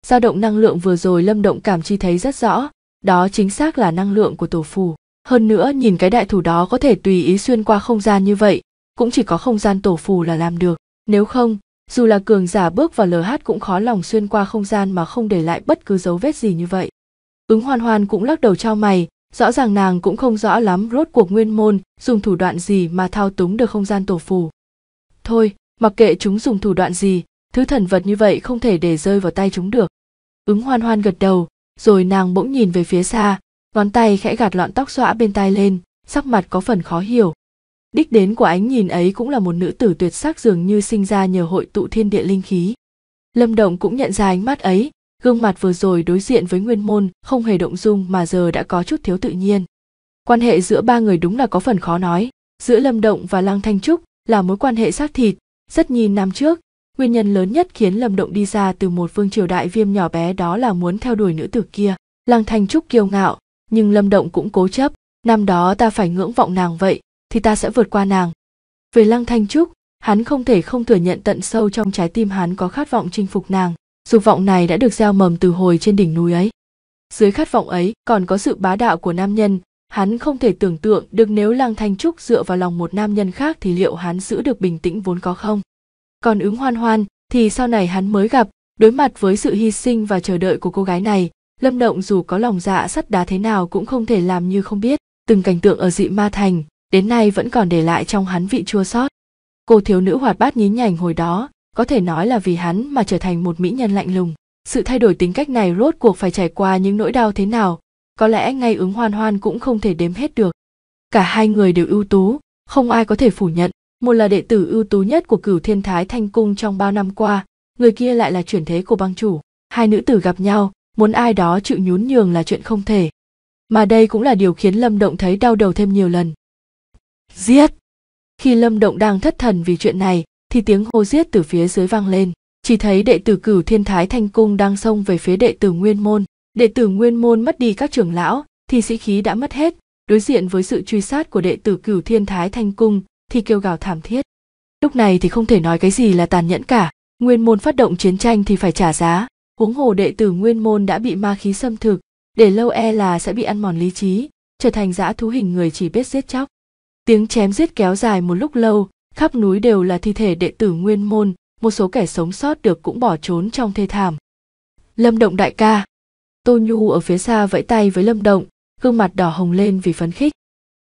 Dao động năng lượng vừa rồi Lâm Động cảm chi thấy rất rõ, đó chính xác là năng lượng của tổ phù hơn nữa nhìn cái đại thủ đó có thể tùy ý xuyên qua không gian như vậy cũng chỉ có không gian tổ phù là làm được nếu không dù là cường giả bước vào lh cũng khó lòng xuyên qua không gian mà không để lại bất cứ dấu vết gì như vậy ứng hoan hoan cũng lắc đầu trao mày rõ ràng nàng cũng không rõ lắm rốt cuộc nguyên môn dùng thủ đoạn gì mà thao túng được không gian tổ phù thôi mặc kệ chúng dùng thủ đoạn gì thứ thần vật như vậy không thể để rơi vào tay chúng được ứng hoan hoan gật đầu rồi nàng bỗng nhìn về phía xa ngón tay khẽ gạt lọn tóc xõa bên tai lên sắc mặt có phần khó hiểu đích đến của ánh nhìn ấy cũng là một nữ tử tuyệt sắc dường như sinh ra nhờ hội tụ thiên địa linh khí lâm động cũng nhận ra ánh mắt ấy gương mặt vừa rồi đối diện với nguyên môn không hề động dung mà giờ đã có chút thiếu tự nhiên quan hệ giữa ba người đúng là có phần khó nói giữa lâm động và lăng thanh trúc là mối quan hệ xác thịt rất nhìn năm trước nguyên nhân lớn nhất khiến lâm động đi ra từ một vương triều đại viêm nhỏ bé đó là muốn theo đuổi nữ tử kia lăng thanh trúc kiêu ngạo nhưng lâm động cũng cố chấp năm đó ta phải ngưỡng vọng nàng vậy thì ta sẽ vượt qua nàng về lăng thanh trúc hắn không thể không thừa nhận tận sâu trong trái tim hắn có khát vọng chinh phục nàng dục vọng này đã được gieo mầm từ hồi trên đỉnh núi ấy dưới khát vọng ấy còn có sự bá đạo của nam nhân hắn không thể tưởng tượng được nếu lăng thanh trúc dựa vào lòng một nam nhân khác thì liệu hắn giữ được bình tĩnh vốn có không còn ứng hoan hoan thì sau này hắn mới gặp đối mặt với sự hy sinh và chờ đợi của cô gái này lâm động dù có lòng dạ sắt đá thế nào cũng không thể làm như không biết từng cảnh tượng ở dị ma thành đến nay vẫn còn để lại trong hắn vị chua sót cô thiếu nữ hoạt bát nhí nhảnh hồi đó có thể nói là vì hắn mà trở thành một mỹ nhân lạnh lùng sự thay đổi tính cách này rốt cuộc phải trải qua những nỗi đau thế nào có lẽ ngay ứng hoan hoan cũng không thể đếm hết được cả hai người đều ưu tú không ai có thể phủ nhận một là đệ tử ưu tú nhất của cửu thiên thái thanh cung trong bao năm qua người kia lại là chuyển thế của băng chủ hai nữ tử gặp nhau muốn ai đó chịu nhún nhường là chuyện không thể mà đây cũng là điều khiến lâm động thấy đau đầu thêm nhiều lần giết khi lâm động đang thất thần vì chuyện này thì tiếng hô giết từ phía dưới vang lên chỉ thấy đệ tử cửu thiên thái thanh cung đang xông về phía đệ tử nguyên môn đệ tử nguyên môn mất đi các trưởng lão thì sĩ khí đã mất hết đối diện với sự truy sát của đệ tử cửu thiên thái thanh cung thì kêu gào thảm thiết lúc này thì không thể nói cái gì là tàn nhẫn cả nguyên môn phát động chiến tranh thì phải trả giá huống hồ đệ tử nguyên môn đã bị ma khí xâm thực để lâu e là sẽ bị ăn mòn lý trí trở thành dã thú hình người chỉ biết giết chóc tiếng chém giết kéo dài một lúc lâu khắp núi đều là thi thể đệ tử nguyên môn một số kẻ sống sót được cũng bỏ trốn trong thê thảm lâm động đại ca tô nhu ở phía xa vẫy tay với lâm động gương mặt đỏ hồng lên vì phấn khích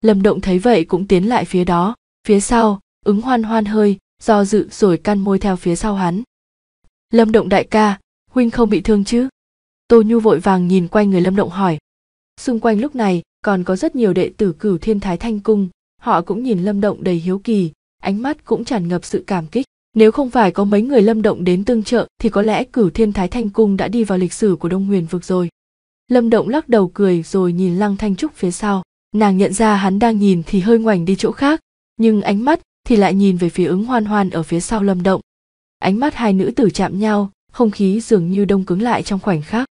lâm động thấy vậy cũng tiến lại phía đó phía sau ứng hoan hoan hơi do dự rồi căn môi theo phía sau hắn lâm động đại ca huynh không bị thương chứ tô nhu vội vàng nhìn quanh người lâm động hỏi xung quanh lúc này còn có rất nhiều đệ tử cửu thiên thái thanh cung họ cũng nhìn lâm động đầy hiếu kỳ ánh mắt cũng tràn ngập sự cảm kích nếu không phải có mấy người lâm động đến tương trợ thì có lẽ cửu thiên thái thanh cung đã đi vào lịch sử của đông huyền vực rồi lâm động lắc đầu cười rồi nhìn lăng thanh trúc phía sau nàng nhận ra hắn đang nhìn thì hơi ngoảnh đi chỗ khác nhưng ánh mắt thì lại nhìn về phía ứng hoan hoan ở phía sau lâm động ánh mắt hai nữ tử chạm nhau không khí dường như đông cứng lại trong khoảnh khắc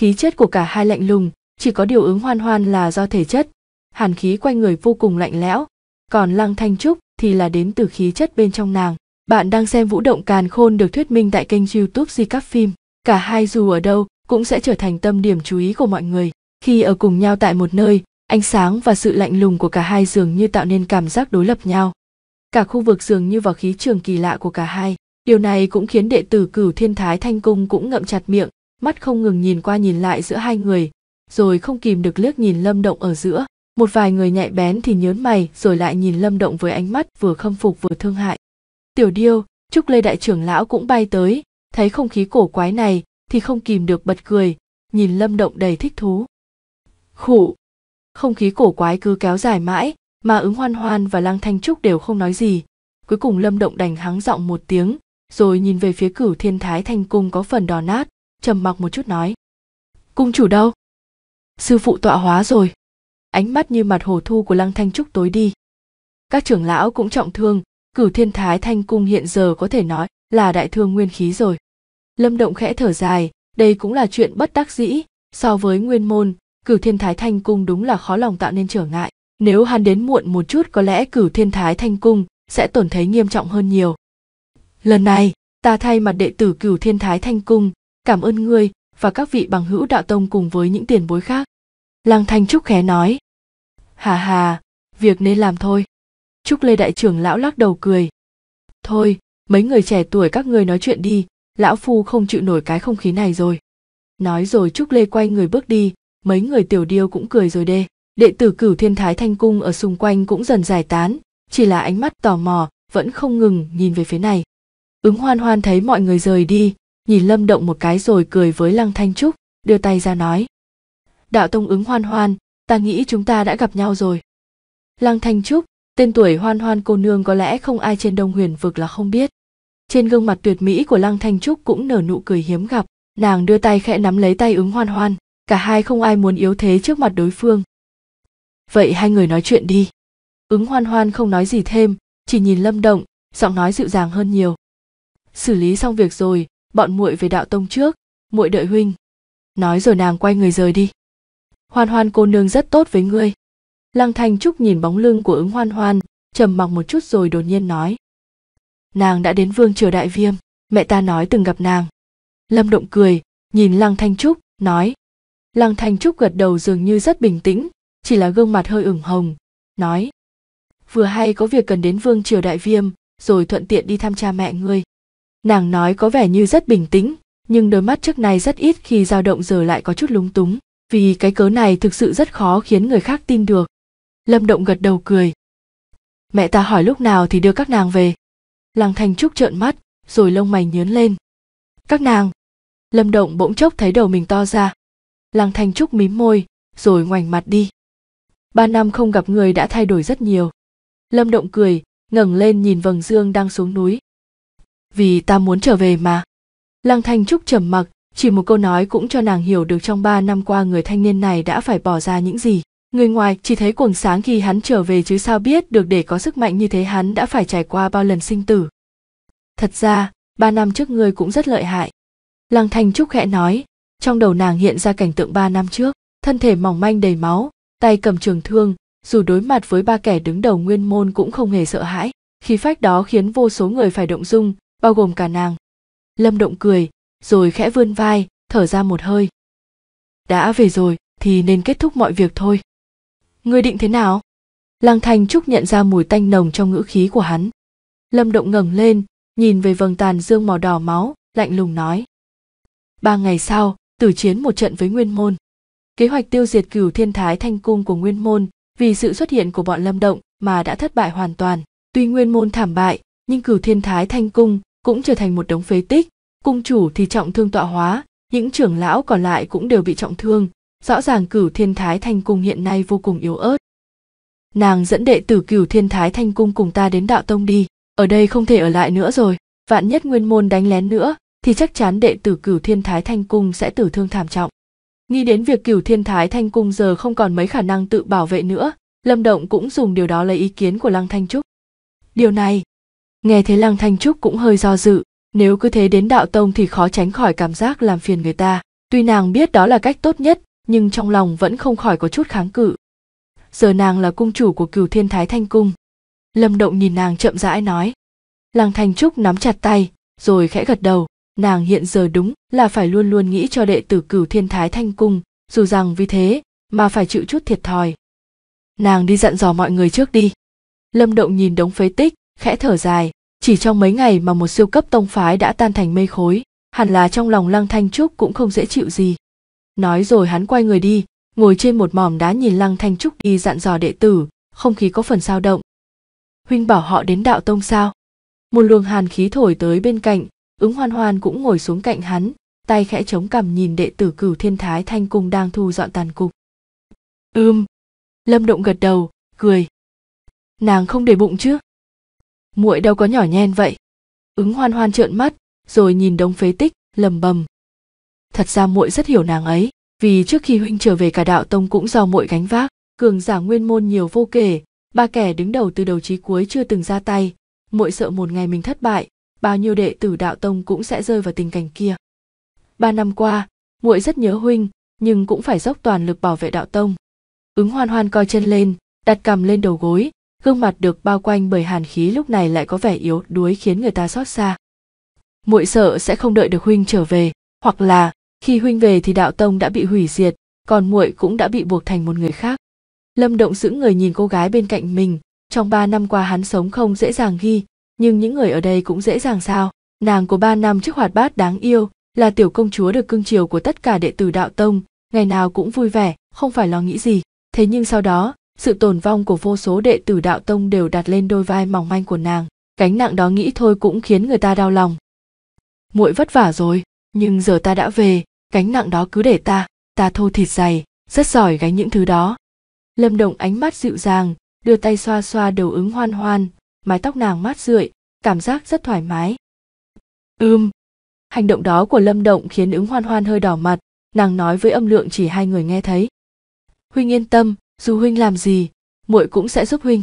khí chất của cả hai lạnh lùng chỉ có điều ứng hoan hoan là do thể chất hàn khí quanh người vô cùng lạnh lẽo còn lăng thanh trúc thì là đến từ khí chất bên trong nàng bạn đang xem vũ động càn khôn được thuyết minh tại kênh youtube di các phim cả hai dù ở đâu cũng sẽ trở thành tâm điểm chú ý của mọi người khi ở cùng nhau tại một nơi ánh sáng và sự lạnh lùng của cả hai dường như tạo nên cảm giác đối lập nhau cả khu vực dường như vào khí trường kỳ lạ của cả hai Điều này cũng khiến đệ tử cửu thiên thái thanh cung cũng ngậm chặt miệng, mắt không ngừng nhìn qua nhìn lại giữa hai người, rồi không kìm được liếc nhìn lâm động ở giữa. Một vài người nhạy bén thì nhớn mày rồi lại nhìn lâm động với ánh mắt vừa khâm phục vừa thương hại. Tiểu điêu, Trúc Lê Đại trưởng lão cũng bay tới, thấy không khí cổ quái này thì không kìm được bật cười, nhìn lâm động đầy thích thú. khụ, Không khí cổ quái cứ kéo dài mãi, mà ứng hoan hoan và lăng thanh trúc đều không nói gì. Cuối cùng lâm động đành hắng giọng một tiếng, rồi nhìn về phía cửu thiên thái thanh cung có phần đòn nát trầm mặc một chút nói cung chủ đâu sư phụ tọa hóa rồi ánh mắt như mặt hồ thu của lăng thanh trúc tối đi các trưởng lão cũng trọng thương cửu thiên thái thanh cung hiện giờ có thể nói là đại thương nguyên khí rồi lâm động khẽ thở dài đây cũng là chuyện bất đắc dĩ so với nguyên môn cửu thiên thái thanh cung đúng là khó lòng tạo nên trở ngại nếu hắn đến muộn một chút có lẽ cửu thiên thái thanh cung sẽ tổn thấy nghiêm trọng hơn nhiều lần này ta thay mặt đệ tử cửu thiên thái thanh cung cảm ơn ngươi và các vị bằng hữu đạo tông cùng với những tiền bối khác lăng thanh trúc khé nói hà hà việc nên làm thôi trúc lê đại trưởng lão lắc đầu cười thôi mấy người trẻ tuổi các ngươi nói chuyện đi lão phu không chịu nổi cái không khí này rồi nói rồi trúc lê quay người bước đi mấy người tiểu điêu cũng cười rồi đê đệ tử cửu thiên thái thanh cung ở xung quanh cũng dần giải tán chỉ là ánh mắt tò mò vẫn không ngừng nhìn về phía này ứng hoan hoan thấy mọi người rời đi nhìn lâm động một cái rồi cười với lăng thanh trúc đưa tay ra nói đạo tông ứng hoan hoan ta nghĩ chúng ta đã gặp nhau rồi lăng thanh trúc tên tuổi hoan hoan cô nương có lẽ không ai trên đông huyền vực là không biết trên gương mặt tuyệt mỹ của lăng thanh trúc cũng nở nụ cười hiếm gặp nàng đưa tay khẽ nắm lấy tay ứng hoan hoan cả hai không ai muốn yếu thế trước mặt đối phương vậy hai người nói chuyện đi ứng hoan hoan không nói gì thêm chỉ nhìn lâm động giọng nói dịu dàng hơn nhiều xử lý xong việc rồi bọn muội về đạo tông trước muội đợi huynh nói rồi nàng quay người rời đi hoan hoan cô nương rất tốt với ngươi lăng thanh trúc nhìn bóng lưng của ứng hoan hoan trầm mặc một chút rồi đột nhiên nói nàng đã đến vương triều đại viêm mẹ ta nói từng gặp nàng lâm động cười nhìn lăng thanh trúc nói lăng thanh trúc gật đầu dường như rất bình tĩnh chỉ là gương mặt hơi ửng hồng nói vừa hay có việc cần đến vương triều đại viêm rồi thuận tiện đi thăm cha mẹ ngươi nàng nói có vẻ như rất bình tĩnh nhưng đôi mắt trước nay rất ít khi dao động giờ lại có chút lúng túng vì cái cớ này thực sự rất khó khiến người khác tin được lâm động gật đầu cười mẹ ta hỏi lúc nào thì đưa các nàng về lăng thanh trúc trợn mắt rồi lông mày nhớn lên các nàng lâm động bỗng chốc thấy đầu mình to ra lăng thanh trúc mím môi rồi ngoảnh mặt đi ba năm không gặp người đã thay đổi rất nhiều lâm động cười ngẩng lên nhìn vầng dương đang xuống núi vì ta muốn trở về mà lăng thanh trúc trầm mặc chỉ một câu nói cũng cho nàng hiểu được trong ba năm qua người thanh niên này đã phải bỏ ra những gì người ngoài chỉ thấy cuồng sáng khi hắn trở về chứ sao biết được để có sức mạnh như thế hắn đã phải trải qua bao lần sinh tử thật ra ba năm trước ngươi cũng rất lợi hại lăng thanh trúc khẽ nói trong đầu nàng hiện ra cảnh tượng ba năm trước thân thể mỏng manh đầy máu tay cầm trường thương dù đối mặt với ba kẻ đứng đầu nguyên môn cũng không hề sợ hãi khí phách đó khiến vô số người phải động dung bao gồm cả nàng lâm động cười rồi khẽ vươn vai thở ra một hơi đã về rồi thì nên kết thúc mọi việc thôi ngươi định thế nào Lang thanh trúc nhận ra mùi tanh nồng trong ngữ khí của hắn lâm động ngẩng lên nhìn về vầng tàn dương màu đỏ máu lạnh lùng nói ba ngày sau tử chiến một trận với nguyên môn kế hoạch tiêu diệt cửu thiên thái thanh cung của nguyên môn vì sự xuất hiện của bọn lâm động mà đã thất bại hoàn toàn tuy nguyên môn thảm bại nhưng cửu thiên thái thanh cung cũng trở thành một đống phế tích cung chủ thì trọng thương tọa hóa những trưởng lão còn lại cũng đều bị trọng thương rõ ràng cửu thiên thái thanh cung hiện nay vô cùng yếu ớt nàng dẫn đệ tử cửu thiên thái thanh cung cùng ta đến đạo tông đi ở đây không thể ở lại nữa rồi vạn nhất nguyên môn đánh lén nữa thì chắc chắn đệ tử cửu thiên thái thanh cung sẽ tử thương thảm trọng nghĩ đến việc cửu thiên thái thanh cung giờ không còn mấy khả năng tự bảo vệ nữa lâm động cũng dùng điều đó lấy ý kiến của lăng thanh trúc điều này nghe thế lăng thanh trúc cũng hơi do dự nếu cứ thế đến đạo tông thì khó tránh khỏi cảm giác làm phiền người ta tuy nàng biết đó là cách tốt nhất nhưng trong lòng vẫn không khỏi có chút kháng cự giờ nàng là cung chủ của cửu thiên thái thanh cung lâm động nhìn nàng chậm rãi nói lăng thanh trúc nắm chặt tay rồi khẽ gật đầu nàng hiện giờ đúng là phải luôn luôn nghĩ cho đệ tử cửu thiên thái thanh cung dù rằng vì thế mà phải chịu chút thiệt thòi nàng đi dặn dò mọi người trước đi lâm động nhìn đống phế tích khẽ thở dài chỉ trong mấy ngày mà một siêu cấp tông phái đã tan thành mây khối, hẳn là trong lòng Lăng Thanh Trúc cũng không dễ chịu gì. Nói rồi hắn quay người đi, ngồi trên một mỏm đá nhìn Lăng Thanh Trúc đi dặn dò đệ tử, không khí có phần sao động. Huynh bảo họ đến đạo tông sao? Một luồng hàn khí thổi tới bên cạnh, ứng hoan hoan cũng ngồi xuống cạnh hắn, tay khẽ chống cằm nhìn đệ tử cửu thiên thái thanh cung đang thu dọn tàn cục. Ưm! Lâm Động gật đầu, cười. Nàng không để bụng chứ? muội đâu có nhỏ nhen vậy ứng hoan hoan trợn mắt rồi nhìn đống phế tích lầm bầm thật ra muội rất hiểu nàng ấy vì trước khi huynh trở về cả đạo tông cũng do muội gánh vác cường giả nguyên môn nhiều vô kể ba kẻ đứng đầu từ đầu chí cuối chưa từng ra tay muội sợ một ngày mình thất bại bao nhiêu đệ tử đạo tông cũng sẽ rơi vào tình cảnh kia ba năm qua muội rất nhớ huynh nhưng cũng phải dốc toàn lực bảo vệ đạo tông ứng hoan hoan coi chân lên đặt cằm lên đầu gối gương mặt được bao quanh bởi hàn khí lúc này lại có vẻ yếu đuối khiến người ta xót xa muội sợ sẽ không đợi được huynh trở về hoặc là khi huynh về thì đạo tông đã bị hủy diệt còn muội cũng đã bị buộc thành một người khác lâm động giữ người nhìn cô gái bên cạnh mình trong ba năm qua hắn sống không dễ dàng ghi nhưng những người ở đây cũng dễ dàng sao nàng của ba năm trước hoạt bát đáng yêu là tiểu công chúa được cưng chiều của tất cả đệ tử đạo tông ngày nào cũng vui vẻ không phải lo nghĩ gì thế nhưng sau đó sự tồn vong của vô số đệ tử đạo tông đều đặt lên đôi vai mỏng manh của nàng gánh nặng đó nghĩ thôi cũng khiến người ta đau lòng muội vất vả rồi nhưng giờ ta đã về gánh nặng đó cứ để ta ta thô thịt dày rất giỏi gánh những thứ đó lâm động ánh mắt dịu dàng đưa tay xoa xoa đầu ứng hoan hoan mái tóc nàng mát rượi cảm giác rất thoải mái ưm hành động đó của lâm động khiến ứng hoan hoan hơi đỏ mặt nàng nói với âm lượng chỉ hai người nghe thấy huynh yên tâm dù huynh làm gì muội cũng sẽ giúp huynh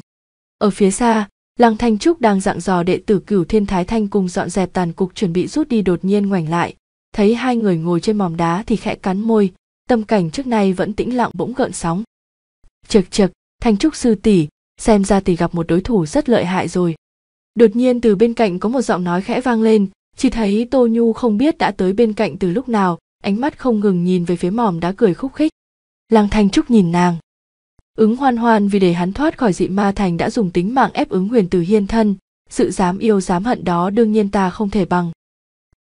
ở phía xa lăng thanh trúc đang dặn dò đệ tử cửu thiên thái thanh cùng dọn dẹp tàn cục chuẩn bị rút đi đột nhiên ngoảnh lại thấy hai người ngồi trên mỏm đá thì khẽ cắn môi tâm cảnh trước nay vẫn tĩnh lặng bỗng gợn sóng chực chực thanh trúc sư tỷ xem ra tỷ gặp một đối thủ rất lợi hại rồi đột nhiên từ bên cạnh có một giọng nói khẽ vang lên chỉ thấy tô nhu không biết đã tới bên cạnh từ lúc nào ánh mắt không ngừng nhìn về phía mỏm đá cười khúc khích lăng thanh trúc nhìn nàng Ứng hoan hoan vì để hắn thoát khỏi dị ma thành đã dùng tính mạng ép ứng huyền từ hiên thân, sự dám yêu dám hận đó đương nhiên ta không thể bằng.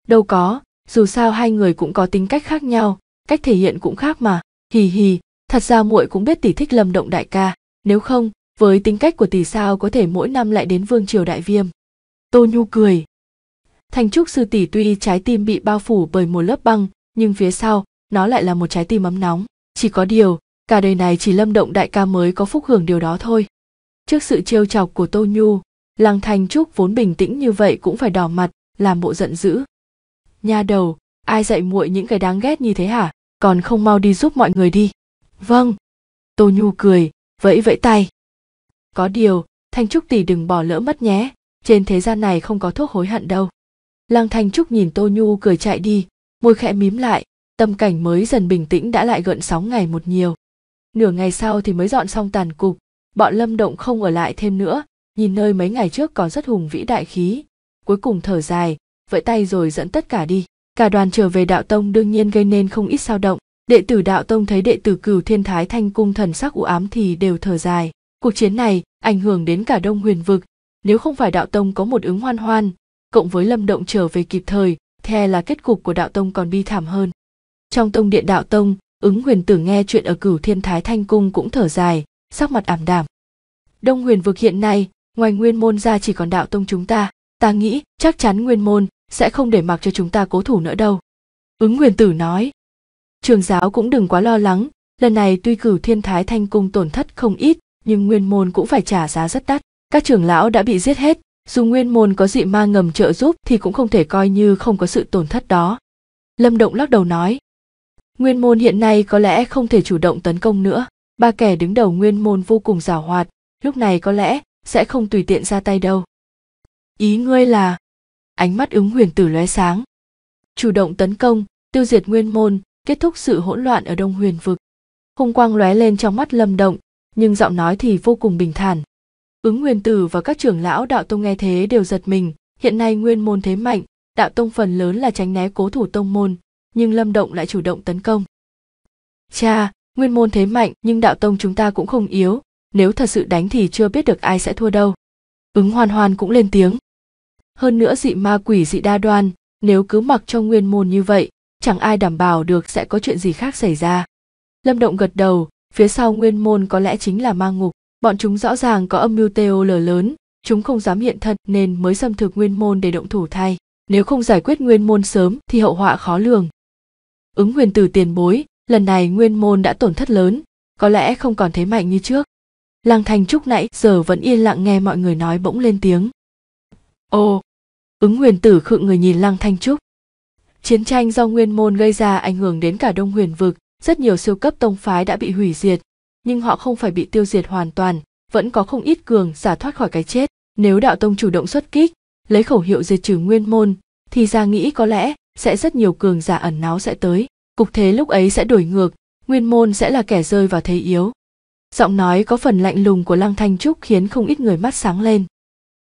Đâu có, dù sao hai người cũng có tính cách khác nhau, cách thể hiện cũng khác mà, hì hì, thật ra muội cũng biết tỷ thích lâm động đại ca, nếu không, với tính cách của tỷ sao có thể mỗi năm lại đến vương triều đại viêm. Tô Nhu cười. Thành trúc sư tỷ tuy trái tim bị bao phủ bởi một lớp băng, nhưng phía sau, nó lại là một trái tim ấm nóng. Chỉ có điều, cả đời này chỉ lâm động đại ca mới có phúc hưởng điều đó thôi trước sự trêu chọc của tô nhu lăng thanh trúc vốn bình tĩnh như vậy cũng phải đỏ mặt làm bộ giận dữ nha đầu ai dạy muội những cái đáng ghét như thế hả còn không mau đi giúp mọi người đi vâng tô nhu cười vẫy vẫy tay có điều thanh trúc tỷ đừng bỏ lỡ mất nhé trên thế gian này không có thuốc hối hận đâu lăng thanh trúc nhìn tô nhu cười chạy đi môi khẽ mím lại tâm cảnh mới dần bình tĩnh đã lại gợn sóng ngày một nhiều nửa ngày sau thì mới dọn xong tàn cục bọn lâm động không ở lại thêm nữa nhìn nơi mấy ngày trước còn rất hùng vĩ đại khí cuối cùng thở dài vẫy tay rồi dẫn tất cả đi cả đoàn trở về đạo tông đương nhiên gây nên không ít sao động đệ tử đạo tông thấy đệ tử cửu thiên thái thanh cung thần sắc u ám thì đều thở dài cuộc chiến này ảnh hưởng đến cả đông huyền vực nếu không phải đạo tông có một ứng hoan hoan cộng với lâm động trở về kịp thời the là kết cục của đạo tông còn bi thảm hơn trong tông điện đạo tông ứng huyền tử nghe chuyện ở cửu thiên thái thanh cung cũng thở dài sắc mặt ảm đạm đông huyền vực hiện nay ngoài nguyên môn ra chỉ còn đạo tông chúng ta ta nghĩ chắc chắn nguyên môn sẽ không để mặc cho chúng ta cố thủ nữa đâu ứng huyền tử nói trường giáo cũng đừng quá lo lắng lần này tuy cửu thiên thái thanh cung tổn thất không ít nhưng nguyên môn cũng phải trả giá rất đắt các trưởng lão đã bị giết hết dù nguyên môn có dị ma ngầm trợ giúp thì cũng không thể coi như không có sự tổn thất đó lâm động lắc đầu nói Nguyên môn hiện nay có lẽ không thể chủ động tấn công nữa. Ba kẻ đứng đầu nguyên môn vô cùng giảo hoạt, lúc này có lẽ sẽ không tùy tiện ra tay đâu. Ý ngươi là? Ánh mắt ứng huyền tử lóe sáng. Chủ động tấn công, tiêu diệt nguyên môn, kết thúc sự hỗn loạn ở đông huyền vực. Hùng quang lóe lên trong mắt lâm động, nhưng giọng nói thì vô cùng bình thản. Ứng huyền tử và các trưởng lão đạo tông nghe thế đều giật mình, hiện nay nguyên môn thế mạnh, đạo tông phần lớn là tránh né cố thủ tông môn, nhưng Lâm Động lại chủ động tấn công. Cha, nguyên môn thế mạnh nhưng đạo tông chúng ta cũng không yếu, nếu thật sự đánh thì chưa biết được ai sẽ thua đâu. Ứng hoàn hoàn cũng lên tiếng. Hơn nữa dị ma quỷ dị đa đoan, nếu cứ mặc cho nguyên môn như vậy, chẳng ai đảm bảo được sẽ có chuyện gì khác xảy ra. Lâm Động gật đầu, phía sau nguyên môn có lẽ chính là ma ngục, bọn chúng rõ ràng có âm mưu TOL lớn, chúng không dám hiện thật nên mới xâm thực nguyên môn để động thủ thay. Nếu không giải quyết nguyên môn sớm thì hậu họa khó lường ứng huyền tử tiền bối lần này nguyên môn đã tổn thất lớn có lẽ không còn thế mạnh như trước lăng thành trúc nãy giờ vẫn yên lặng nghe mọi người nói bỗng lên tiếng Ô, ứng huyền tử khựng người nhìn lăng thanh trúc chiến tranh do nguyên môn gây ra ảnh hưởng đến cả đông huyền vực rất nhiều siêu cấp tông phái đã bị hủy diệt nhưng họ không phải bị tiêu diệt hoàn toàn vẫn có không ít cường giả thoát khỏi cái chết nếu đạo tông chủ động xuất kích lấy khẩu hiệu diệt trừ nguyên môn thì ra nghĩ có lẽ sẽ rất nhiều cường giả ẩn náu sẽ tới cục thế lúc ấy sẽ đổi ngược nguyên môn sẽ là kẻ rơi vào thế yếu giọng nói có phần lạnh lùng của lăng thanh trúc khiến không ít người mắt sáng lên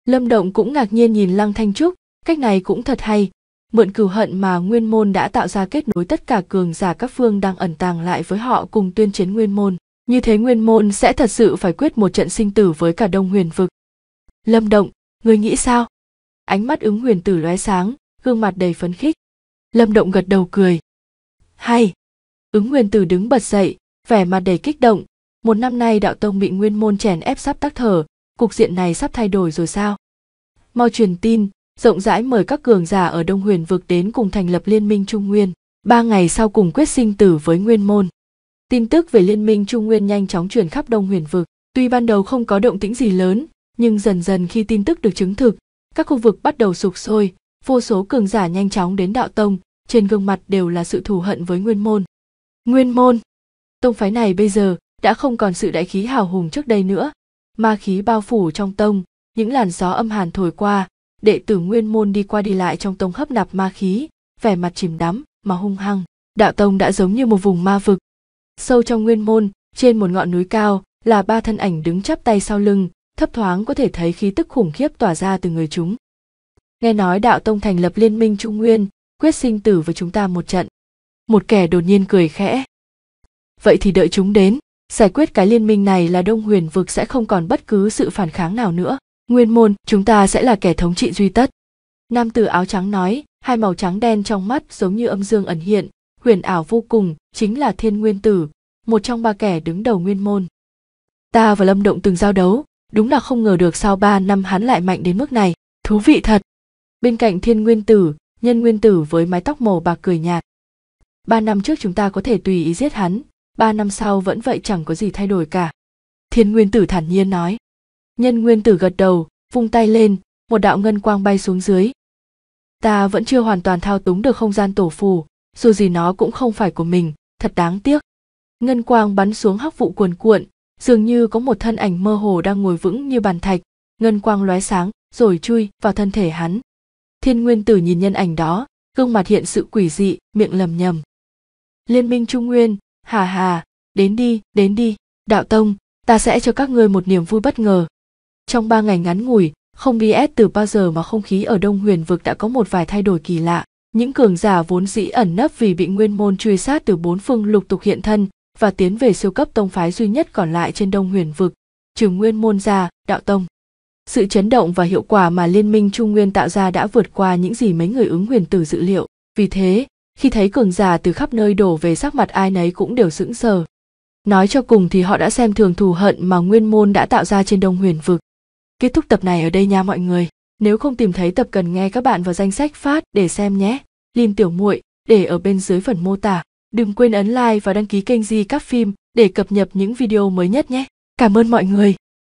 lâm động cũng ngạc nhiên nhìn lăng thanh trúc cách này cũng thật hay mượn cừu hận mà nguyên môn đã tạo ra kết nối tất cả cường giả các phương đang ẩn tàng lại với họ cùng tuyên chiến nguyên môn như thế nguyên môn sẽ thật sự phải quyết một trận sinh tử với cả đông huyền vực lâm động người nghĩ sao ánh mắt ứng huyền tử lóe sáng gương mặt đầy phấn khích lâm động gật đầu cười hay ứng nguyên tử đứng bật dậy vẻ mặt đầy kích động một năm nay đạo tông bị nguyên môn chèn ép sắp tắc thở cục diện này sắp thay đổi rồi sao mau truyền tin rộng rãi mời các cường giả ở đông huyền vực đến cùng thành lập liên minh trung nguyên ba ngày sau cùng quyết sinh tử với nguyên môn tin tức về liên minh trung nguyên nhanh chóng truyền khắp đông huyền vực tuy ban đầu không có động tĩnh gì lớn nhưng dần dần khi tin tức được chứng thực các khu vực bắt đầu sụp sôi vô số cường giả nhanh chóng đến đạo tông trên gương mặt đều là sự thù hận với nguyên môn nguyên môn tông phái này bây giờ đã không còn sự đại khí hào hùng trước đây nữa ma khí bao phủ trong tông những làn gió âm hàn thổi qua đệ tử nguyên môn đi qua đi lại trong tông hấp nạp ma khí vẻ mặt chìm đắm mà hung hăng đạo tông đã giống như một vùng ma vực sâu trong nguyên môn trên một ngọn núi cao là ba thân ảnh đứng chắp tay sau lưng thấp thoáng có thể thấy khí tức khủng khiếp tỏa ra từ người chúng nghe nói đạo tông thành lập liên minh trung nguyên quyết sinh tử với chúng ta một trận một kẻ đột nhiên cười khẽ vậy thì đợi chúng đến giải quyết cái liên minh này là đông huyền vực sẽ không còn bất cứ sự phản kháng nào nữa nguyên môn chúng ta sẽ là kẻ thống trị duy tất nam tử áo trắng nói hai màu trắng đen trong mắt giống như âm dương ẩn hiện huyền ảo vô cùng chính là thiên nguyên tử một trong ba kẻ đứng đầu nguyên môn ta và lâm động từng giao đấu đúng là không ngờ được sau ba năm hắn lại mạnh đến mức này thú vị thật bên cạnh thiên nguyên tử nhân nguyên tử với mái tóc màu bạc cười nhạt ba năm trước chúng ta có thể tùy ý giết hắn ba năm sau vẫn vậy chẳng có gì thay đổi cả thiên nguyên tử thản nhiên nói nhân nguyên tử gật đầu vung tay lên một đạo ngân quang bay xuống dưới ta vẫn chưa hoàn toàn thao túng được không gian tổ phù dù gì nó cũng không phải của mình thật đáng tiếc ngân quang bắn xuống hắc vụ cuồn cuộn dường như có một thân ảnh mơ hồ đang ngồi vững như bàn thạch ngân quang lóe sáng rồi chui vào thân thể hắn thiên nguyên tử nhìn nhân ảnh đó gương mặt hiện sự quỷ dị miệng lầm nhầm liên minh trung nguyên hà hà đến đi đến đi đạo tông ta sẽ cho các ngươi một niềm vui bất ngờ trong ba ngày ngắn ngủi không biết từ bao giờ mà không khí ở đông huyền vực đã có một vài thay đổi kỳ lạ những cường giả vốn dĩ ẩn nấp vì bị nguyên môn truy sát từ bốn phương lục tục hiện thân và tiến về siêu cấp tông phái duy nhất còn lại trên đông huyền vực trừ nguyên môn gia đạo tông sự chấn động và hiệu quả mà liên minh trung nguyên tạo ra đã vượt qua những gì mấy người ứng huyền tử dự liệu vì thế khi thấy cường giả từ khắp nơi đổ về sắc mặt ai nấy cũng đều sững sờ nói cho cùng thì họ đã xem thường thù hận mà nguyên môn đã tạo ra trên đông huyền vực kết thúc tập này ở đây nha mọi người nếu không tìm thấy tập cần nghe các bạn vào danh sách phát để xem nhé lim tiểu muội để ở bên dưới phần mô tả đừng quên ấn like và đăng ký kênh di các phim để cập nhật những video mới nhất nhé cảm ơn mọi người